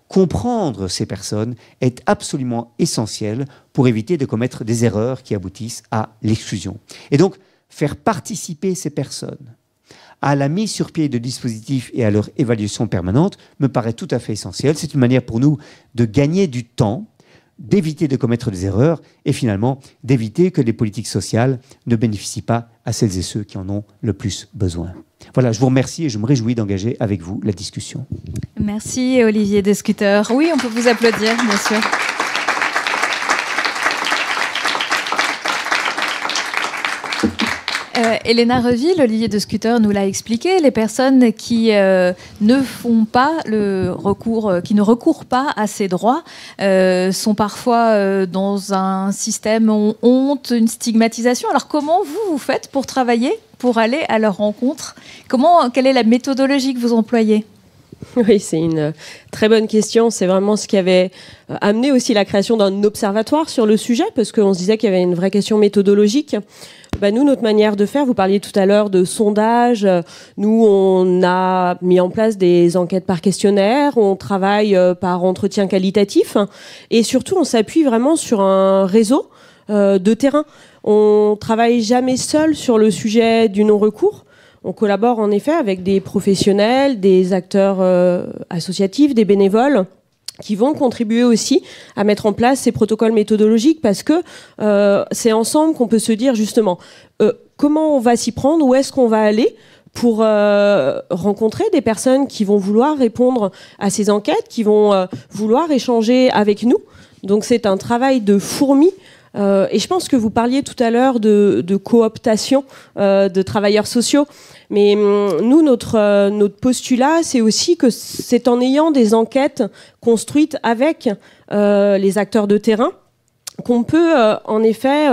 comprendre ces personnes est absolument essentiel pour éviter de commettre des erreurs qui aboutissent à l'exclusion. Et donc, faire participer ces personnes à la mise sur pied de dispositifs et à leur évaluation permanente me paraît tout à fait essentielle. C'est une manière pour nous de gagner du temps, d'éviter de commettre des erreurs et finalement d'éviter que les politiques sociales ne bénéficient pas à celles et ceux qui en ont le plus besoin. Voilà, je vous remercie et je me réjouis d'engager avec vous la discussion. Merci Olivier Descuteur. Oui, on peut vous applaudir, bien sûr. Euh, Elena Reville, Olivier de Scooter nous l'a expliqué, les personnes qui euh, ne font pas le recours, euh, qui ne recourent pas à ces droits, sont parfois dans un système honte, une stigmatisation. Alors comment vous vous faites pour travailler, pour aller à leur rencontre Comment, quelle est la méthodologie que vous employez Oui, c'est une euh, très bonne question. C'est vraiment ce qui avait euh, amené aussi la création d'un observatoire sur le sujet, parce qu'on se disait qu'il y avait une vraie question méthodologique. Bah, nous, notre manière de faire, vous parliez tout à l'heure de sondage. Nous, on a mis en place des enquêtes par questionnaire, on travaille euh, par entretien qualitatif, et surtout, on s'appuie vraiment sur un réseau de terrain. On travaille jamais seul sur le sujet du non-recours. On collabore en effet avec des professionnels, des acteurs euh, associatifs, des bénévoles qui vont contribuer aussi à mettre en place ces protocoles méthodologiques parce que euh, c'est ensemble qu'on peut se dire justement euh, comment on va s'y prendre, où est-ce qu'on va aller pour rencontrer des personnes qui vont vouloir répondre à ces enquêtes, qui vont vouloir échanger avec nous. Donc c'est un travail de fourmi euh, et je pense que vous parliez tout à l'heure de, cooptation euh, de travailleurs sociaux, mais hum, nous, euh, notre, postulat, c'est aussi que c'est en ayant des enquêtes construites avec les acteurs de terrain qu'on peut en effet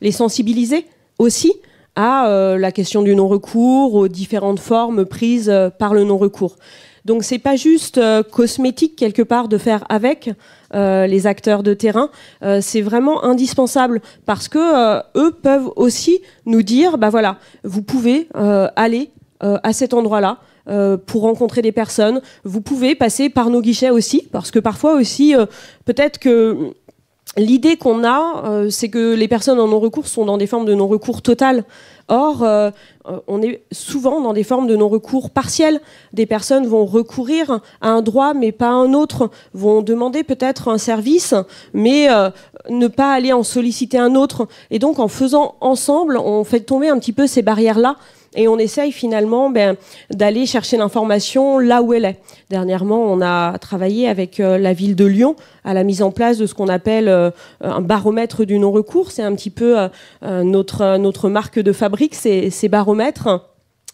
les sensibiliser aussi à la question du non-recours, aux différentes formes prises par le non-recours. Donc n'est pas juste cosmétique quelque part de faire avec, euh, les acteurs de terrain, euh, c'est vraiment indispensable parce que euh, eux peuvent aussi nous dire, bah voilà, vous pouvez aller à cet endroit-là. pour rencontrer des personnes. Vous pouvez passer par nos guichets aussi, parce que parfois aussi, peut-être que L'idée qu'on a, euh, c'est que les personnes en non-recours sont dans des formes de non-recours total. Or, euh, euh, on est souvent dans des formes de non-recours partiel. Des personnes vont recourir à un droit, mais pas à un autre, vont demander peut-être un service, mais ne pas aller en solliciter un autre. Et donc, en faisant ensemble, on fait tomber un petit peu ces barrières-là et on essaye finalement ben, d'aller chercher l'information là où elle est. Dernièrement, on a travaillé avec euh, la ville de Lyon à la mise en place de ce qu'on appelle euh, un baromètre du non-recours. C'est un petit peu euh, notre, marque de fabrique, ces, ces baromètres.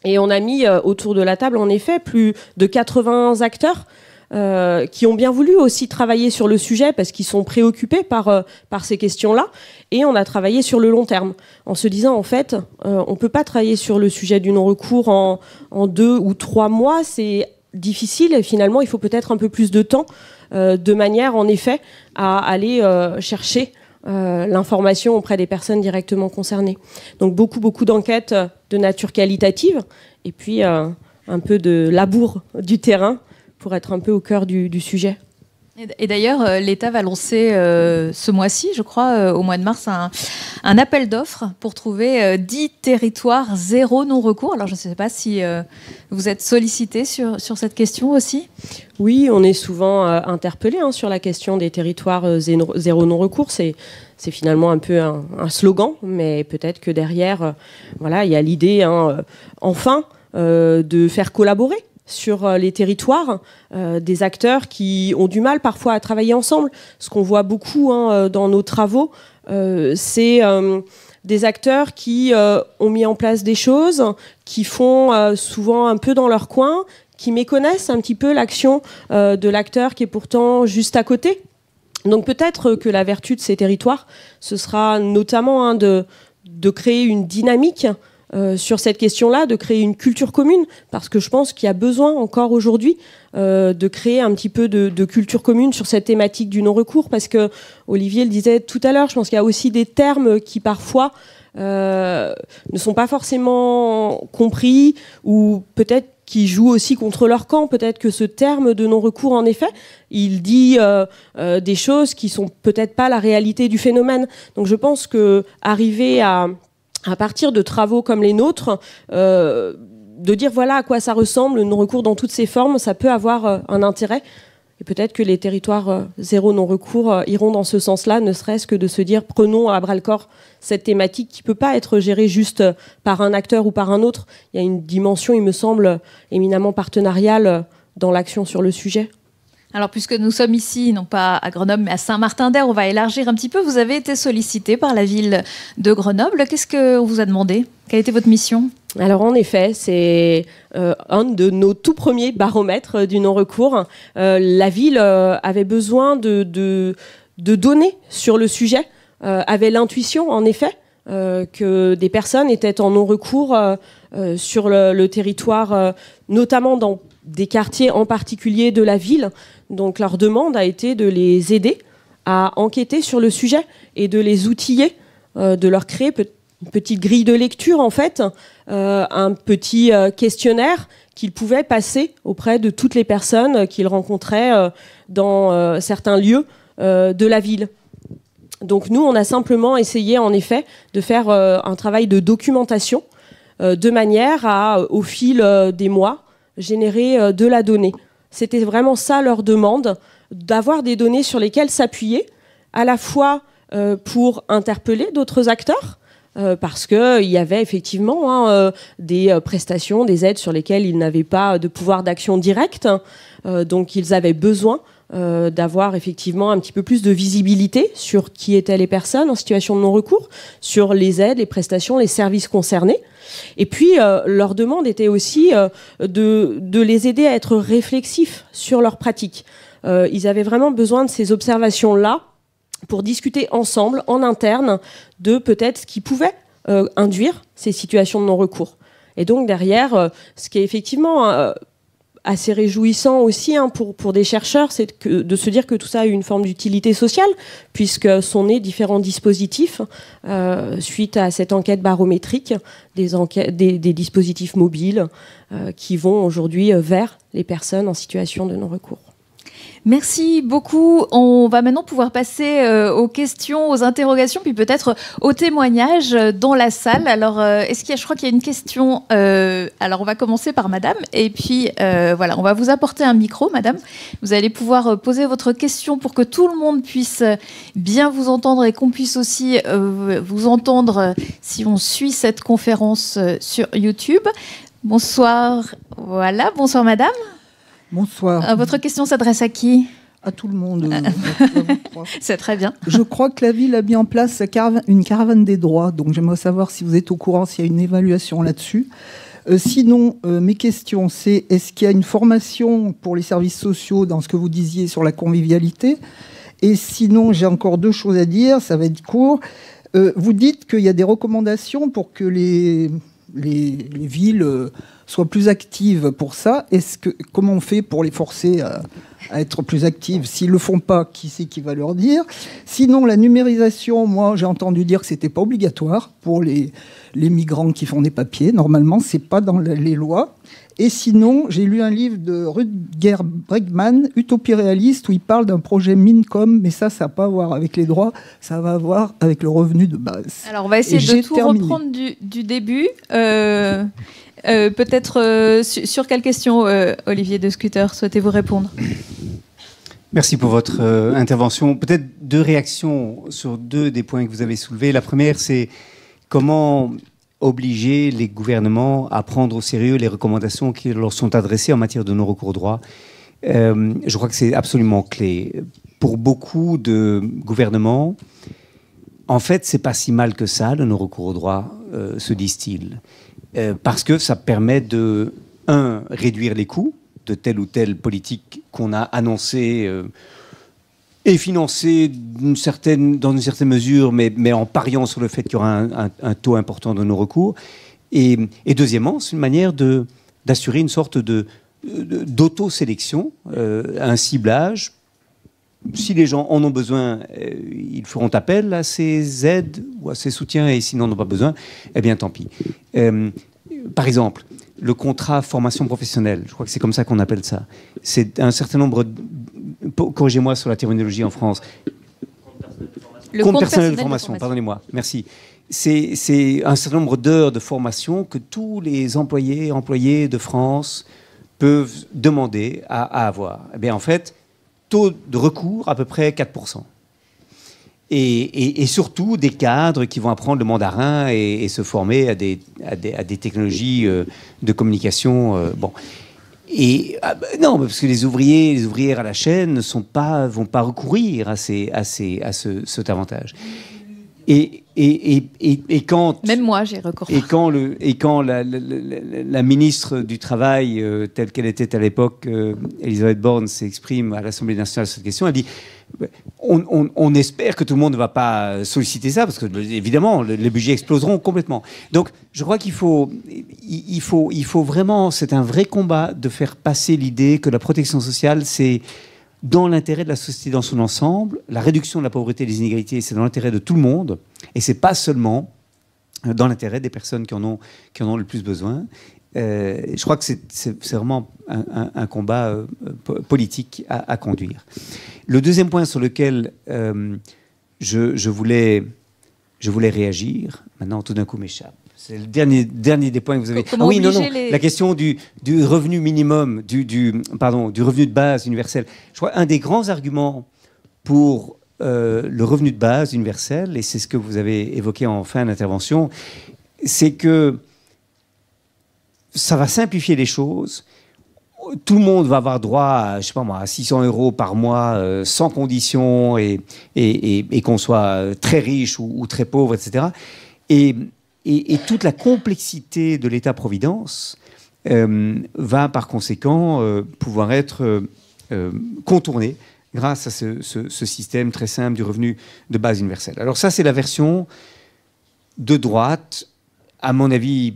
Et on a mis autour de la table, en effet, plus de 80 acteurs euh, qui ont bien voulu aussi travailler sur le sujet parce qu'ils sont préoccupés euh, par, ces questions-là. Et on a travaillé sur le long terme en se disant en fait, euh, on ne peut pas travailler sur le sujet du non-recours en, deux ou trois mois. C'est difficile et finalement, il faut peut-être un peu plus de temps de manière en effet à aller chercher l'information auprès des personnes directement concernées. Donc beaucoup, beaucoup d'enquêtes de nature qualitative et puis un peu de labour du terrain pour être un peu au cœur du, sujet. Et d'ailleurs, euh, l'État va lancer euh, ce mois-ci, je crois, euh, au mois de mars, un, appel d'offres pour trouver 10 territoires zéro non-recours. Alors, je ne sais pas si vous êtes sollicité sur, sur cette question aussi. Oui, on est souvent interpellé hein, sur la question des territoires zéro non-recours. C'est c'est finalement un peu un, slogan, mais peut-être que derrière, voilà, il y a l'idée, hein, enfin, de faire collaborer sur euh, les territoires, euh, des acteurs qui ont du mal parfois à travailler ensemble. Ce qu'on voit beaucoup hein, euh, dans nos travaux, c'est des acteurs qui ont mis en place des choses, qui font souvent un peu dans leur coin, qui méconnaissent un petit peu l'action de l'acteur qui est pourtant juste à côté. Donc peut-être que la vertu de ces territoires, ce sera notamment hein, de créer une dynamique euh, sur cette question-là, de créer une culture commune, parce que je pense qu'il y a besoin encore aujourd'hui euh, de créer un petit peu de, culture commune sur cette thématique du non-recours, parce que Olivier le disait tout à l'heure, je pense qu'il y a aussi des termes qui parfois euh, ne sont pas forcément compris, ou peut-être qui jouent aussi contre leur camp. Peut-être que ce terme de non-recours, en effet, il dit des choses qui sont peut-être pas la réalité du phénomène. Donc je pense que arriver à à partir de travaux comme les nôtres, euh, de dire voilà à quoi ça ressemble, le non-recours dans toutes ses formes, ça peut avoir euh, un intérêt. Et peut-être que les territoires euh, zéro non-recours iront dans ce sens-là, ne serait-ce que de se dire prenons à bras-le-corps cette thématique qui ne peut pas être gérée juste par un acteur ou par un autre. Il y a une dimension, il me semble, éminemment partenariale dans l'action sur le sujet. Alors, puisque nous sommes ici, non pas à Grenoble, mais à Saint-Martin-d'Air, on va élargir un petit peu. Vous avez été sollicité par la ville de Grenoble. Qu'est-ce qu'on vous a demandé Quelle était votre mission alors en effet, c'est euh, un de nos tout premiers baromètres euh, du non-recours. Euh, la ville avait besoin de, données sur le sujet, avait l'intuition en effet que des personnes étaient en non-recours sur le territoire, notamment dans des quartiers en particulier de la ville donc leur demande a été de les aider à enquêter sur le sujet et de les outiller, euh, de leur créer une petite grille de lecture en fait, euh, un petit euh, questionnaire qu'ils pouvaient passer auprès de toutes les personnes qu'ils rencontraient dans certains lieux de la ville. Donc nous, on a simplement essayé en effet de faire un travail de documentation de manière à, au fil des mois, générer de la donnée. C'était vraiment ça leur demande, d'avoir des données sur lesquelles s'appuyer, à la fois euh, pour interpeller d'autres acteurs, euh, parce qu'il euh, y avait effectivement hein, des prestations, des aides sur lesquelles ils n'avaient pas de pouvoir d'action directe, hein. donc ils avaient besoin euh, d'avoir effectivement un petit peu plus de visibilité sur qui étaient les personnes en situation de non-recours, sur les aides, les prestations, les services concernés. Et puis, euh, leur demande était aussi euh, de, de, les aider à être réflexifs sur leurs pratiques. ils avaient vraiment besoin de ces observations-là pour discuter ensemble, en interne, de peut-être ce qui pouvait induire ces situations de non-recours. Et donc derrière, ce qui est effectivement assez réjouissant aussi hein, pour, pour des chercheurs, c'est de, se dire que tout ça a une forme d'utilité sociale, puisque sont nés différents dispositifs euh, suite à cette enquête barométrique, des, enquêtes, des, dispositifs mobiles euh, qui vont aujourd'hui vers les personnes en situation de non-recours. Merci beaucoup. On va maintenant pouvoir passer euh, aux questions, aux interrogations, puis peut-être aux témoignages euh, dans la salle. Alors, euh, est-ce qu'il y a, je crois qu'il y a une question. alors, on va commencer par Madame, et puis voilà, on va vous apporter un micro, Madame. Vous allez pouvoir poser votre question pour que tout le monde puisse bien vous entendre et qu'on puisse aussi vous entendre si on suit cette conférence sur YouTube. Bonsoir. Voilà, bonsoir, Madame. Bonsoir. Euh, votre question s'adresse à qui à tout le monde. Ah. C'est très bien. Je crois que la ville a mis en place une caravane des droits, donc j'aimerais savoir si vous êtes au courant, s'il y a une évaluation là-dessus. Euh, sinon, euh, mes questions, c'est est-ce qu'il y a une formation pour les services sociaux dans ce que vous disiez sur la convivialité Et sinon, j'ai encore deux choses à dire, ça va être court. vous dites qu'il y a des recommandations pour que les les, villes euh, soient plus actives pour ça. Est-ce que comment on fait pour les forcer à, être plus actives S'ils le font pas, qui c'est qui va leur dire Sinon, la numérisation, moi j'ai entendu dire que c'était pas obligatoire pour les, les migrants qui font des papiers. Normalement, c'est pas dans les lois. Et sinon, j'ai lu un livre de Rutger Bregman, Utopie réaliste, où il parle d'un projet Mincom, mais ça, ça n'a pas à voir avec les droits, ça va à voir avec le revenu de base. Alors, on va essayer de tout reprendre du, début. Euh, euh, peut-être euh, sur, sur, quelle question, Olivier de Scuter, souhaitez-vous répondre Merci pour votre intervention. Peut-être deux réactions sur deux des points que vous avez soulevés. La première, c'est comment obliger les gouvernements à prendre au sérieux les recommandations qui leur sont adressées en matière de non-recours au droit. Euh, je crois que c'est absolument clé. Pour beaucoup de gouvernements, en fait, c'est pas si mal que ça, le non-recours au droit, euh, se disent-ils. Euh, parce que ça permet de, un, réduire les coûts de telle ou telle politique qu'on a annoncée et financé certaine, dans une certaine mesure, mais, mais en pariant sur le fait qu'il y aura un, taux important de nos recours. Et, deuxièmement, c'est une manière d'assurer une sorte de, d'auto-sélection, euh, un ciblage. Si les gens en ont besoin, euh, ils feront appel à ces aides ou à ces soutiens, et s'ils n'en ont pas besoin, eh bien tant pis. Euh, par exemple, le contrat formation professionnelle, je crois que c'est comme ça qu'on appelle ça. C'est un certain nombre corrigez-moi sur la terminologie en France. Le compte, personnel, de formation, pardonnez-moi, merci. C'est un certain nombre d'heures de formation que tous les employés, employés de France peuvent demander à, avoir. Eh en fait, taux de recours à peu près 4%. Et, surtout des cadres qui vont apprendre le mandarin et, se former à des, technologies euh, de communication. Euh, bon. Et ah, bah, non, parce que les ouvriers, les ouvrières à la chaîne ne sont pas, vont pas recourir à, ces, à, ces, à ce, cet avantage. Et, et, et, et, quand même moi j'ai recours et quand le et quand la, ministre du travail euh, telle qu'elle était à l'époque, euh, Elisabeth Borne s'exprime à l'Assemblée nationale sur cette question, elle dit on, espère que tout le monde ne va pas solliciter ça, parce que évidemment, les budgets exploseront complètement. Donc, je crois qu'il faut, il faut, il faut vraiment, c'est un vrai combat de faire passer l'idée que la protection sociale, c'est dans l'intérêt de la société dans son ensemble, la réduction de la pauvreté et des inégalités, c'est dans l'intérêt de tout le monde, et c'est pas seulement dans l'intérêt des personnes qui en ont, qui en ont le plus besoin. Euh, je crois que c'est vraiment un, combat euh, politique à, conduire. Le deuxième point sur lequel euh, je, voulais, je voulais réagir, maintenant tout d'un coup m'échappe. C'est le dernier, dernier des points que vous avez. oui, non, non. La question du, du revenu minimum, du, du, pardon, du revenu de base universel. Je crois un des grands arguments pour le revenu de base universel, et c'est ce que vous avez évoqué en fin d'intervention, c'est que ça va simplifier les choses. Tout le monde va avoir droit à, je sais pas moi, à 600 euros par mois euh, sans condition et, et, qu'on soit euh, très riche ou, très pauvre, etc. Et, toute la complexité de l'État-providence euh, va par conséquent pouvoir être contournée grâce à ce, ce, système très simple du revenu de base universel. Alors ça, c'est la version de droite, à mon avis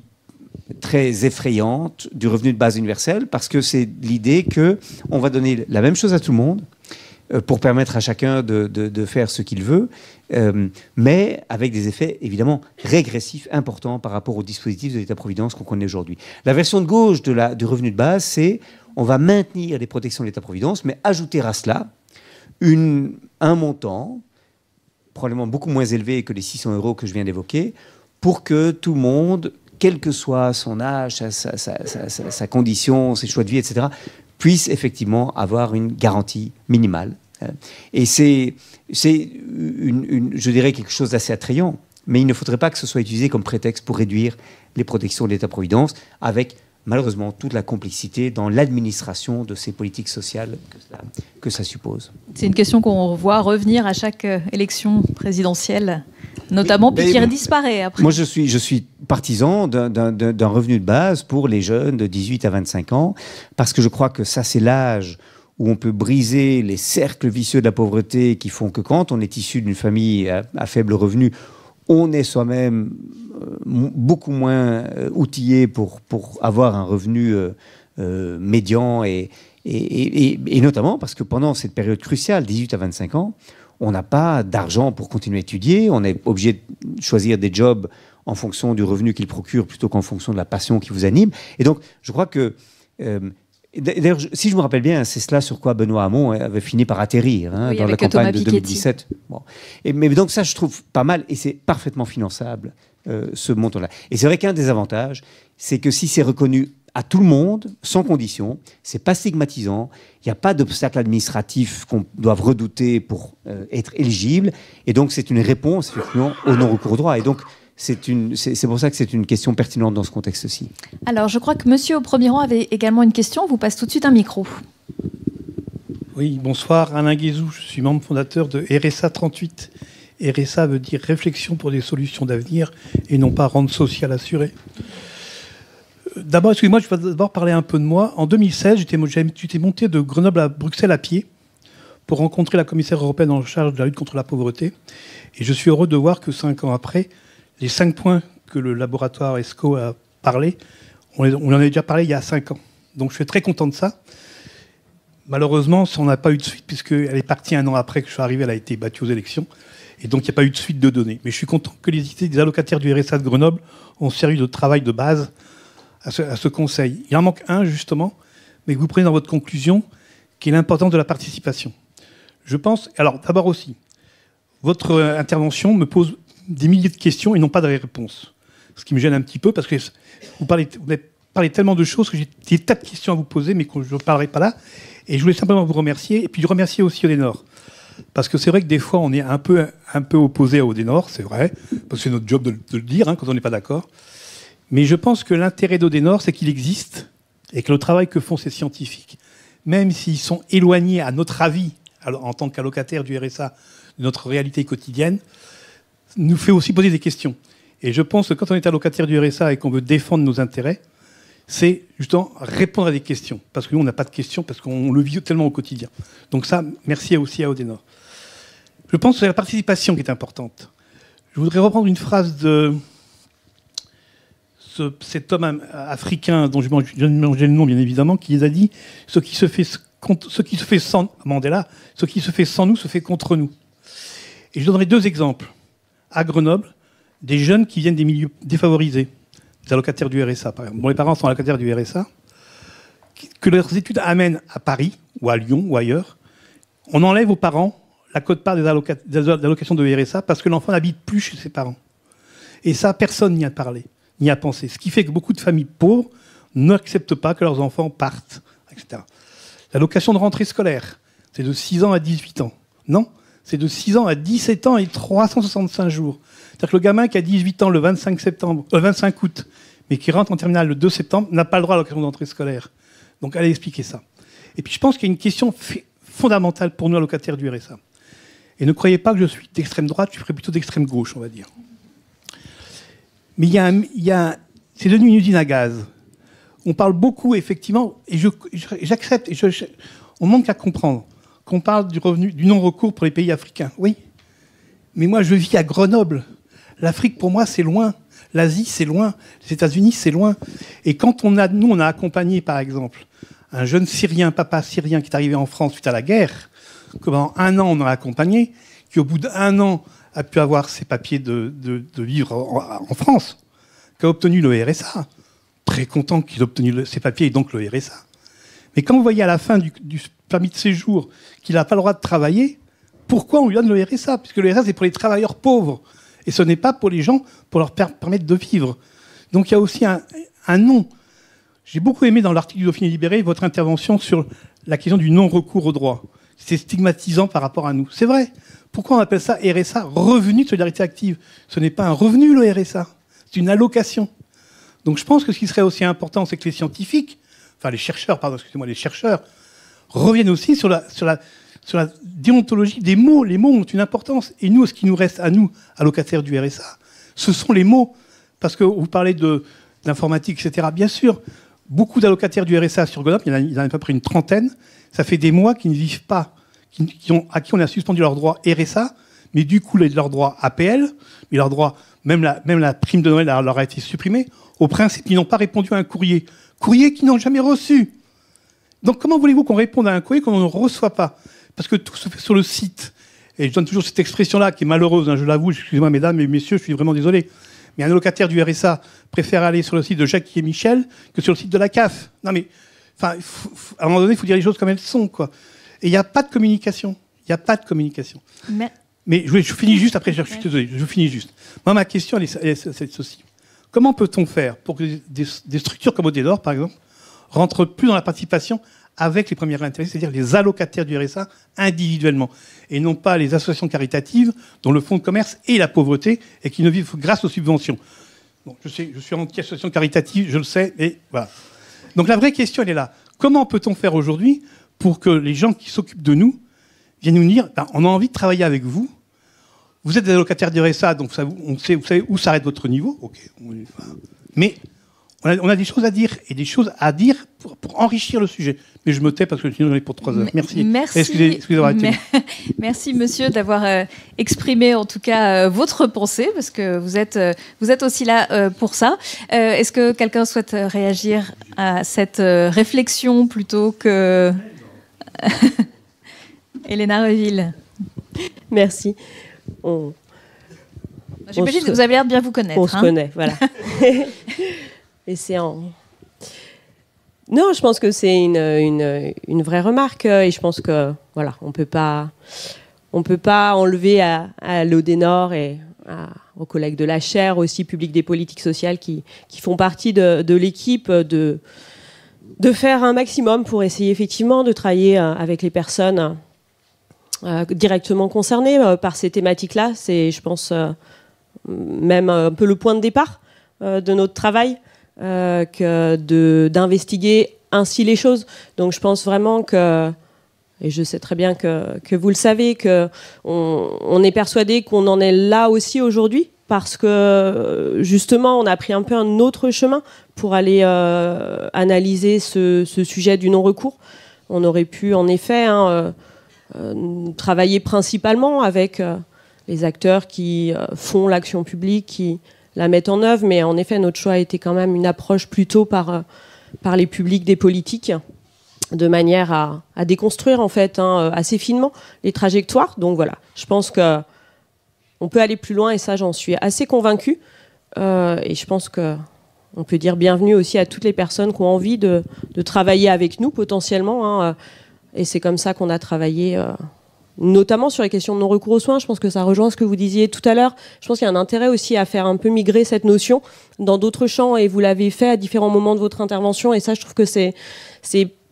très effrayante du revenu de base universel parce que c'est l'idée que on va donner la même chose à tout le monde euh, pour permettre à chacun de, faire ce qu'il veut, euh, mais avec des effets évidemment régressifs importants par rapport au dispositif de l'État-providence qu'on connaît aujourd'hui. La version de gauche de la, du revenu de base, c'est on va maintenir les protections de l'État-providence, mais ajouter à cela une, un montant probablement beaucoup moins élevé que les 600 euros que je viens d'évoquer, pour que tout le monde quel que soit son âge, sa, condition, ses choix de vie, etc., puisse effectivement avoir une garantie minimale. Hein. Et c'est, je dirais, quelque chose d'assez attrayant, mais il ne faudrait pas que ce soit utilisé comme prétexte pour réduire les protections de l'État-providence avec malheureusement toute la complexité dans l'administration de ces politiques sociales que ça, suppose. C'est une question qu'on voit revenir à chaque euh, élection présidentielle, notamment, puis qui disparaît après. Moi, je suis, partisan d'un revenu de base pour les jeunes de 18 à 25 ans, parce que je crois que ça, c'est l'âge où on peut briser les cercles vicieux de la pauvreté qui font que quand on est issu d'une famille à faible revenu, on est soi-même euh, beaucoup moins euh, outillé pour, pour avoir un revenu euh, médian et, et, notamment parce que pendant cette période cruciale, 18 à 25 ans, on n'a pas d'argent pour continuer à étudier, on est obligé de choisir des jobs en fonction du revenu qu'ils procurent plutôt qu'en fonction de la passion qui vous anime. Et donc, je crois que D'ailleurs, si je me rappelle bien, c'est cela sur quoi Benoît Hamon euh, avait fini par atterrir hein, dans la campagne de 2017. Et, mais donc ça, je trouve pas mal, et c'est parfaitement finançable, euh, ce montant-là. Et c'est vrai qu'un des avantages, c'est que si c'est reconnu à tout le monde, sans condition, c'est pas stigmatisant, il n'y a pas d'obstacle administratif qu'on doit redouter pour euh, être éligible, et donc c'est une réponse effectivement au non-recours droit. Et donc c'est pour ça que c'est une question pertinente dans ce contexte-ci. Alors, je crois que monsieur au premier rang avait également une question. On vous passe tout de suite un micro. Oui, bonsoir. Alain Guézou, je suis membre fondateur de RSA 38. RSA veut dire réflexion pour des solutions d'avenir et non pas rente sociale assurée. Euh, d'abord, excusez-moi, je vais d'abord parler un peu de moi. En 2016, j'étais monté de Grenoble à Bruxelles à pied pour rencontrer la commissaire européenne en charge de la lutte contre la pauvreté. Et je suis heureux de voir que cinq ans après, les cinq points que le laboratoire ESCO a parlé, on, en a déjà parlé il y a cinq ans. Donc je suis très content de ça. Malheureusement, ça, on n'a pas eu de suite, puisqu'elle est partie un an après que je suis arrivé, elle a été battue aux élections. Et donc, il n'y a pas eu de suite de données. Mais je suis content que les des allocataires du RSA de Grenoble ont servi de travail de base à ce, à ce conseil. Il en manque un, justement, mais que vous prenez dans votre conclusion, qui est l'importance de la participation. Je pense. Alors, d'abord aussi, votre euh, intervention me pose des milliers de questions et non pas de réponses. Ce qui me gêne un petit peu parce que vous parlez, vous avez parlé tellement de choses que j'ai des tas de questions à vous poser, mais que je ne parlerai pas là. Et je voulais simplement vous remercier et puis remercier aussi Odenor. Parce que c'est vrai que des fois, on est un peu, un peu opposé à Odenor, c'est vrai, parce que c'est notre job de, le dire hein, quand on n'est pas d'accord. Mais je pense que l'intérêt d'Odenor, c'est qu'il existe et que le travail que font ces scientifiques, même s'ils sont éloignés, à notre avis, en tant qu'allocataires du RSA, de notre réalité quotidienne, nous fait aussi poser des questions. Et je pense que quand on est allocataire du RSA et qu'on veut défendre nos intérêts, c'est justement répondre à des questions. Parce que nous, on n'a pas de questions, parce qu'on le vit tellement au quotidien. Donc ça, merci aussi à Odenor. Je pense que c'est la participation qui est importante. Je voudrais reprendre une phrase de cet homme africain, dont je de manger le nom bien évidemment, qui les a dit « Ce qui se fait, ce qui se fait sans Mandela, ce qui se fait sans nous se fait contre nous ». Et je donnerai deux exemples à Grenoble des jeunes qui viennent des milieux défavorisés, des allocataires du RSA, par exemple, les parents sont allocataires du RSA, que leurs études amènent à Paris ou à Lyon ou ailleurs, on enlève aux parents la quote-part des, des allocations de RSA parce que l'enfant n'habite plus chez ses parents. Et ça, personne n'y a parlé, n'y a pensé. Ce qui fait que beaucoup de familles pauvres n'acceptent pas que leurs enfants partent, etc. L'allocation de rentrée scolaire, c'est de 6 ans à 18 ans. Non, c'est de 6 ans à 17 ans et 365 jours. C'est-à-dire que le gamin qui a 18 ans le 25, septembre, 25 euh, août, mais qui rentre en terminale le 2 septembre, n'a pas le droit à l'occasion d'entrée scolaire. Donc allez expliquer ça. Et puis je pense qu'il y a une question fondamentale pour nous allocataires du RSA. Et ne croyez pas que je suis d'extrême droite, je suis plutôt d'extrême gauche, on va dire. Mais il y c'est devenu une usine à gaz. On parle beaucoup, effectivement, et j'accepte, je, ne on manque à comprendre qu'on parle du revenu, du non-recours pour les pays africains. Oui. Mais moi, je vis à Grenoble. L'Afrique, pour moi, c'est loin. L'Asie, c'est loin. Les États-Unis, c'est loin. Et quand on a, nous, on a accompagné, par exemple, un jeune Syrien, papa syrien, qui est arrivé en France suite à la guerre, que pendant un an, on a accompagné, qui, au bout d'un an, a pu avoir ses papiers de, vivre en, France, qu'a obtenu le RSA. Très content qu'il ait obtenu ses papiers et donc le RSA. Mais quand vous voyez à la fin du, permis de séjour qu'il n'a pas le droit de travailler, pourquoi on lui donne le RSA Puisque le RSA, c'est pour les travailleurs pauvres. Et ce n'est pas pour les gens, pour leur permettre de vivre. Donc il y a aussi un, un non. J'ai beaucoup aimé dans l'article du Dauphiné Libéré votre intervention sur la question du non-recours au droit. C'est stigmatisant par rapport à nous. C'est vrai. Pourquoi on appelle ça RSA Revenu de solidarité active. Ce n'est pas un revenu, le RSA. C'est une allocation. Donc je pense que ce qui serait aussi important, c'est que les scientifiques enfin les chercheurs, pardon, excusez-moi, les chercheurs reviennent aussi sur la, la, déontologie des mots. Les mots ont une importance. Et nous, ce qui nous reste à nous, allocataires du RSA, ce sont les mots. Parce que vous parlez de d'informatique, etc. Bien sûr, beaucoup d'allocataires du RSA sur Grenoble, il y en a à peu près une trentaine, ça fait des mois qu'ils ne vivent pas, qui, ont, à qui on a suspendu leur droit RSA, mais du coup, leur droit APL, mais leur droit même la, même la prime de Noël leur a été supprimée. Au principe, ils n'ont pas répondu à un courrier courriers qui n'ont jamais reçu. Donc comment voulez-vous qu'on réponde à un courrier qu'on ne reçoit pas Parce que tout se fait sur le site. Et je donne toujours cette expression-là qui est malheureuse, hein, je l'avoue, excusez-moi mesdames et messieurs, je suis vraiment désolé. Mais un locataire du RSA préfère aller sur le site de jacques et Michel que sur le site de la CAF. Non mais, enfin, à un moment donné, il faut dire les choses comme elles sont. quoi. Et il n'y a pas de communication. Il n'y a pas de communication. Mais... je, finis juste après, je, suis désolé, je finis juste. Moi, ma question, elle est, elle est ci Comment peut-on faire pour que des, structures comme d'or par exemple, rentrent plus dans la participation avec les premiers intérêts, c'est-à-dire les allocataires du RSA individuellement, et non pas les associations caritatives dont le fonds de commerce est la pauvreté et qui ne vivent grâce aux subventions. Bon, je, sais, je suis anti-association caritative, je le sais, mais voilà. Donc la vraie question, elle est là. Comment peut-on faire aujourd'hui pour que les gens qui s'occupent de nous viennent nous dire ben, on a envie de travailler avec vous, vous êtes des locataires, du RSA, donc ça, on sait, vous savez où s'arrête votre niveau. Mais on a, des choses à dire et des choses à dire pour, enrichir le sujet. Mais je me tais parce que sinon j'en ai pour trois heures. Merci. Merci, merci monsieur d'avoir euh, exprimé en tout cas euh, votre pensée parce que vous êtes, euh, vous êtes aussi là pour ça. Est-ce que quelqu'un souhaite réagir à cette réflexion plutôt que Elena Reville Merci on. vous avez l'air de bien vous connaître. On se hein. connaît, voilà. Et c'est Non, je pense que c'est une, vraie remarque euh, et je pense que voilà, on peut pas on peut pas enlever à, à l'Odénor et aux collègues de la chaire aussi public des politiques sociales qui, font partie de, de l'équipe de de faire un maximum pour essayer effectivement de travailler euh, avec les personnes euh, directement concernés euh, par ces thématiques-là. C'est, je pense, euh, même un peu le point de départ de notre travail que d'investiguer ainsi les choses. Donc je pense vraiment que et je sais très bien que, vous le savez, que on, est persuadé qu'on en est là aussi aujourd'hui parce que justement on a pris un peu un autre chemin pour aller analyser ce, sujet du non-recours. On aurait pu en effet hein, euh, travailler principalement avec euh, les acteurs qui euh, font l'action publique, qui la mettent en œuvre. Mais en effet, notre choix a été quand même une approche plutôt par, les publics des politiques, de manière à, déconstruire en fait hein, assez finement les trajectoires. Donc voilà, je pense qu'on peut aller plus loin et ça, j'en suis assez convaincue. et je pense que on peut dire bienvenue aussi à toutes les personnes qui ont envie de, travailler avec nous potentiellement. Hein, et c'est comme ça qu'on a travaillé, euh, notamment sur les questions de non-recours aux soins. Je pense que ça rejoint ce que vous disiez tout à l'heure. Je pense qu'il y a un intérêt aussi à faire un peu migrer cette notion dans d'autres champs, et vous l'avez fait à différents moments de votre intervention. Et ça, je trouve que c'est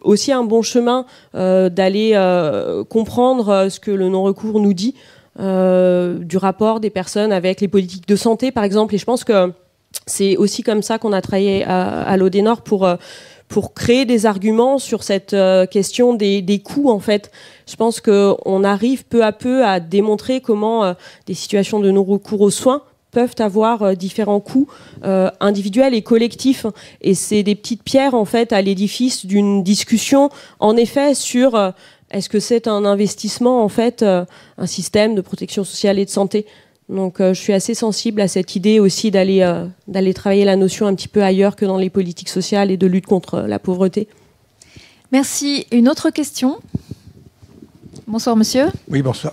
aussi un bon chemin euh, d'aller euh, comprendre ce que le non-recours nous dit du rapport des personnes avec les politiques de santé, par exemple. Et je pense que c'est aussi comme ça qu'on a travaillé à, à pour pour créer des arguments sur cette euh, question des, coûts en fait. Je pense qu'on arrive peu à peu à démontrer comment euh, des situations de non-recours aux soins peuvent avoir euh, différents coûts individuels et collectifs. Et c'est des petites pierres en fait à l'édifice d'une discussion en effet sur est-ce que c'est un investissement en fait, un système de protection sociale et de santé donc euh, je suis assez sensible à cette idée aussi euh, d'aller travailler la notion un petit peu ailleurs que dans les politiques sociales et de lutte contre euh, la pauvreté. Merci. Une autre question Bonsoir monsieur. Oui, bonsoir.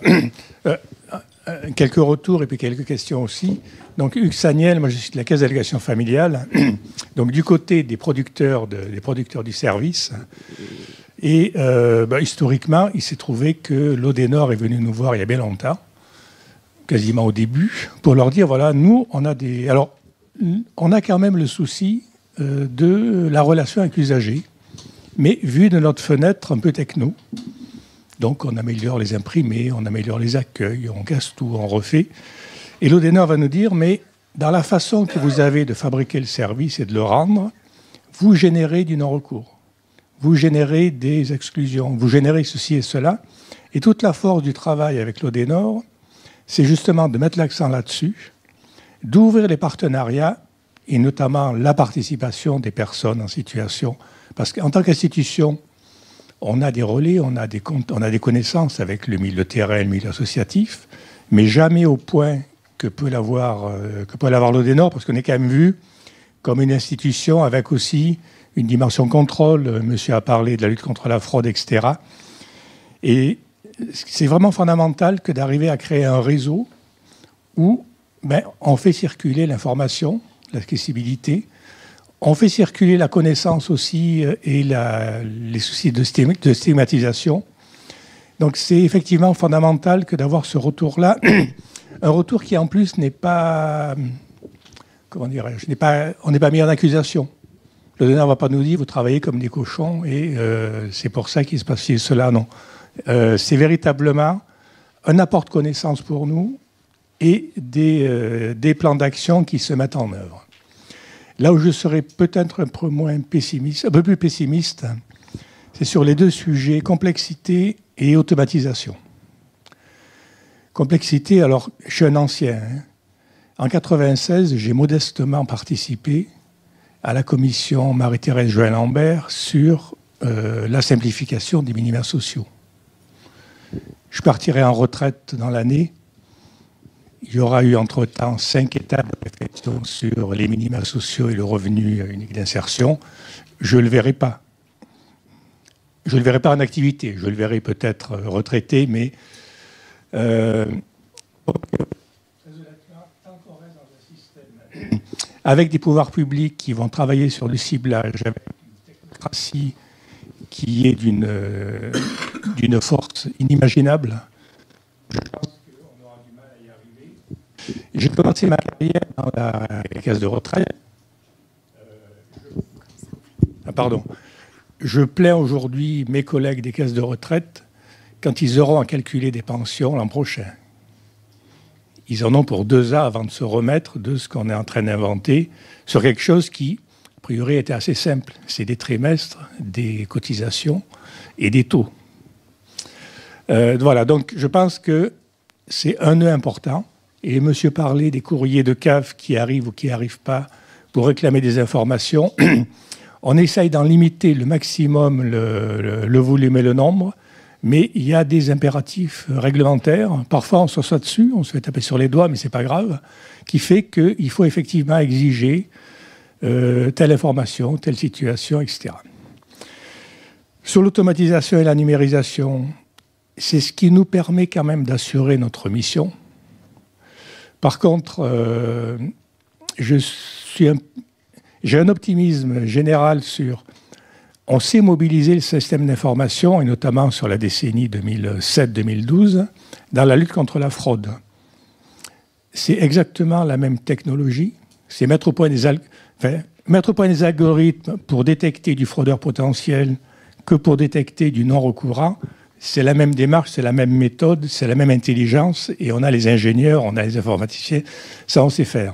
quelques retours et puis quelques questions aussi. Donc Hugues moi je suis de la Caisse d'allégation familiale, donc du côté des producteurs, des producteurs du service. Et bah, historiquement, il s'est trouvé que Nord est venu nous voir il y a bien longtemps quasiment au début, pour leur dire, voilà, nous, on a des... Alors, on a quand même le souci euh, de la relation avec l'usager, mais vu de notre fenêtre un peu techno. Donc, on améliore les imprimés, on améliore les accueils, on casse tout, on refait. Et l'Odenor va nous dire, mais dans la façon que vous avez de fabriquer le service et de le rendre, vous générez du non-recours, vous générez des exclusions, vous générez ceci et cela. Et toute la force du travail avec l'Odenor, c'est justement de mettre l'accent là-dessus, d'ouvrir les partenariats et notamment la participation des personnes en situation. Parce qu'en tant qu'institution, on a des relais, on a des, on a des connaissances avec le milieu terrain, le milieu associatif, mais jamais au point que peut l'avoir euh, parce qu'on est quand même vu comme une institution avec aussi une dimension contrôle. Euh, monsieur a parlé de la lutte contre la fraude, etc. Et c'est vraiment fondamental que d'arriver à créer un réseau où ben, on fait circuler l'information, l'accessibilité, on fait circuler la connaissance aussi euh, et les soucis de, stigmatisation. Donc c'est effectivement fondamental que d'avoir ce retour-là, un retour qui en plus n'est pas, comment dirais-je, on n'est pas mis en accusation. Le donneur ne va pas nous dire, vous travaillez comme des cochons et euh, c'est pour ça qu'il se passe cela, non. Euh, c'est véritablement un apport de connaissances pour nous et euh, des, plans d'action qui se mettent en œuvre. Là où je serais peut-être un peu moins pessimiste, un peu plus pessimiste, c'est sur les deux sujets, complexité et automatisation. Complexité, alors je suis un ancien. Hein. En 96, j'ai modestement participé à la commission Marie-Thérèse Joël Lambert sur euh, la simplification des minima sociaux. Je partirai en retraite dans l'année. Il y aura eu entre-temps cinq étapes de sur les minima sociaux et le revenu unique d'insertion. Je ne le verrai pas. Je ne le verrai pas en activité. Je le verrai peut-être retraité, mais... Euh, avec des pouvoirs publics qui vont travailler sur le ciblage, avec une technocratie qui est euh, d'une force inimaginable. Je pense qu'on aura du mal à y arriver. J'ai commencé ma carrière dans la case de retraite. Euh, pardon. Je plains aujourd'hui mes collègues des caisses de retraite quand ils auront à calculer des pensions l'an prochain. Ils en ont pour deux ans avant de se remettre de ce qu'on est en train d'inventer sur quelque chose qui, a priori, était assez simple. C'est des trimestres, des cotisations et des taux. Euh, voilà, donc je pense que c'est un nœud important. Et monsieur parlait des courriers de CAF qui arrivent ou qui n'arrivent pas pour réclamer des informations. On essaye d'en limiter le maximum le, volume et le nombre, mais il y a des impératifs réglementaires. Parfois, on se soit dessus, on se fait taper sur les doigts, mais ce n'est pas grave, qui fait qu'il faut effectivement exiger euh, telle information, telle situation, etc. Sur l'automatisation et la numérisation, c'est ce qui nous permet quand même d'assurer notre mission. Par contre, euh, j'ai un optimisme général sur... On sait mobiliser le système d'information, et notamment sur la décennie 2007-2012, dans la lutte contre la fraude. C'est exactement la même technologie. C'est mettre au point des algorithmes mettre au point des algorithmes pour détecter du fraudeur potentiel que pour détecter du non-recourant, c'est la même démarche, c'est la même méthode, c'est la même intelligence, et on a les ingénieurs, on a les informaticiens, ça on sait faire.